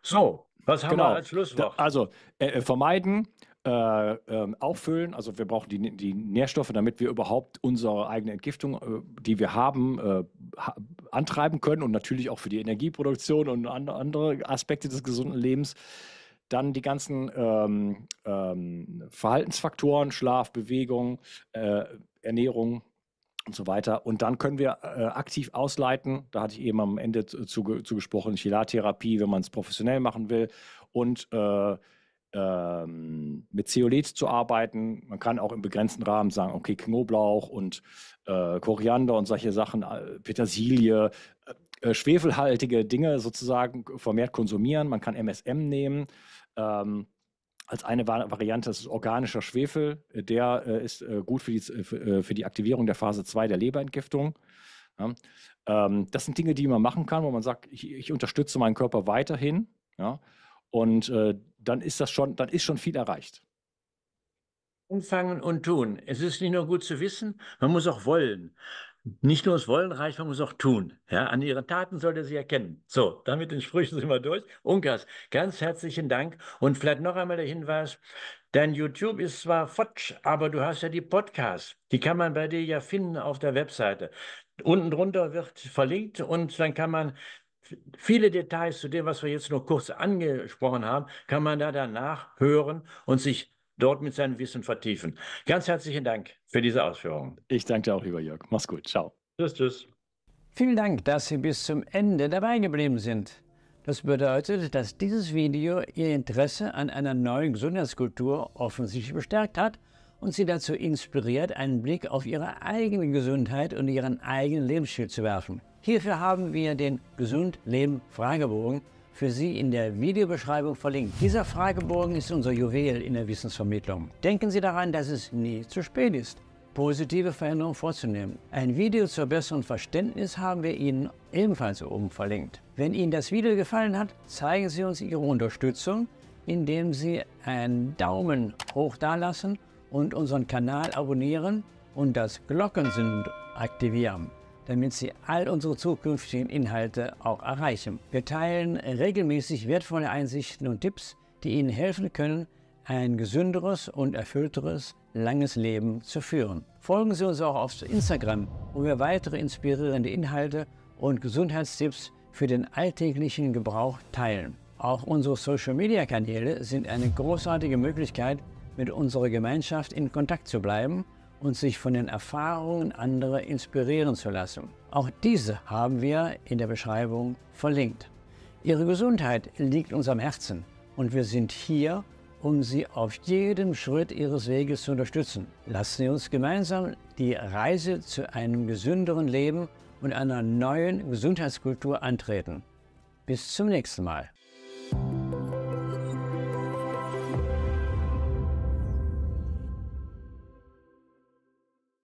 So, was haben genau. wir als Schlusswort? Also äh, äh vermeiden, äh, ähm, auffüllen. Also wir brauchen die, die, Nährstoffe, damit wir überhaupt unsere eigene Entgiftung, äh, die wir haben, äh, ha antreiben können und natürlich auch für die Energieproduktion und an andere Aspekte des gesunden Lebens. Dann die ganzen ähm, ähm, Verhaltensfaktoren, Schlaf, Bewegung, äh, Ernährung und so weiter. Und dann können wir äh, aktiv ausleiten, da hatte ich eben am Ende zugesprochen, zu, zu Chelartherapie, wenn man es professionell machen will. Und ähm, mit Zeolit zu arbeiten. Man kann auch im begrenzten Rahmen sagen, okay, Knoblauch und äh, Koriander und solche Sachen, äh, Petersilie, äh, äh schwefelhaltige Dinge sozusagen vermehrt konsumieren. Man kann MSM nehmen. Ähm, als eine Variante ist organischer Schwefel. Der äh, ist äh, gut für die, für die Aktivierung der Phase 2 der Leberentgiftung. Ja. Ähm, das sind Dinge, die man machen kann, wo man sagt, ich, ich unterstütze meinen Körper weiterhin. Ja. Und äh, dann ist das schon, dann ist schon viel erreicht. Umfangen und tun. Es ist nicht nur gut zu wissen, man muss auch wollen. Nicht nur das Wollen reicht, man muss auch tun. Ja, an ihren Taten sollte sie erkennen. So, damit den Sprüchen sind wir durch. Unkas, ganz herzlichen Dank und vielleicht noch einmal der Hinweis, Dein YouTube ist zwar futsch, aber du hast ja die Podcasts. Die kann man bei dir ja finden auf der Webseite. Unten drunter wird verlinkt und dann kann man Viele Details zu dem, was wir jetzt nur kurz angesprochen haben, kann man da danach hören und sich dort mit seinem Wissen vertiefen. Ganz herzlichen Dank für diese Ausführungen. Ich danke auch, lieber Jörg. Mach's gut. Ciao. Tschüss, tschüss. Vielen Dank, dass Sie bis zum Ende dabei geblieben sind. Das bedeutet, dass dieses Video Ihr Interesse an einer neuen Gesundheitskultur offensichtlich bestärkt hat und Sie dazu inspiriert, einen Blick auf Ihre eigene Gesundheit und Ihren eigenen Lebensstil zu werfen. Hierfür haben wir den Gesund Leben Fragebogen für Sie in der Videobeschreibung verlinkt. Dieser Fragebogen ist unser Juwel in der Wissensvermittlung. Denken Sie daran, dass es nie zu spät ist, positive Veränderungen vorzunehmen. Ein Video zur besseren Verständnis haben wir Ihnen ebenfalls oben verlinkt. Wenn Ihnen das Video gefallen hat, zeigen Sie uns Ihre Unterstützung, indem Sie einen Daumen hoch dalassen und unseren Kanal abonnieren und das Glockensymbol aktivieren damit Sie all unsere zukünftigen Inhalte auch erreichen. Wir teilen regelmäßig wertvolle Einsichten und Tipps, die Ihnen helfen können, ein gesünderes und erfüllteres, langes Leben zu führen. Folgen Sie uns auch auf Instagram, wo wir weitere inspirierende Inhalte und Gesundheitstipps für den alltäglichen Gebrauch teilen. Auch unsere Social-Media-Kanäle sind eine großartige Möglichkeit, mit unserer Gemeinschaft in Kontakt zu bleiben und sich von den Erfahrungen anderer inspirieren zu lassen. Auch diese haben wir in der Beschreibung verlinkt. Ihre Gesundheit liegt uns am Herzen und wir sind hier, um Sie auf jedem Schritt Ihres Weges zu unterstützen. Lassen Sie uns gemeinsam die Reise zu einem gesünderen Leben und einer neuen Gesundheitskultur antreten. Bis zum nächsten Mal.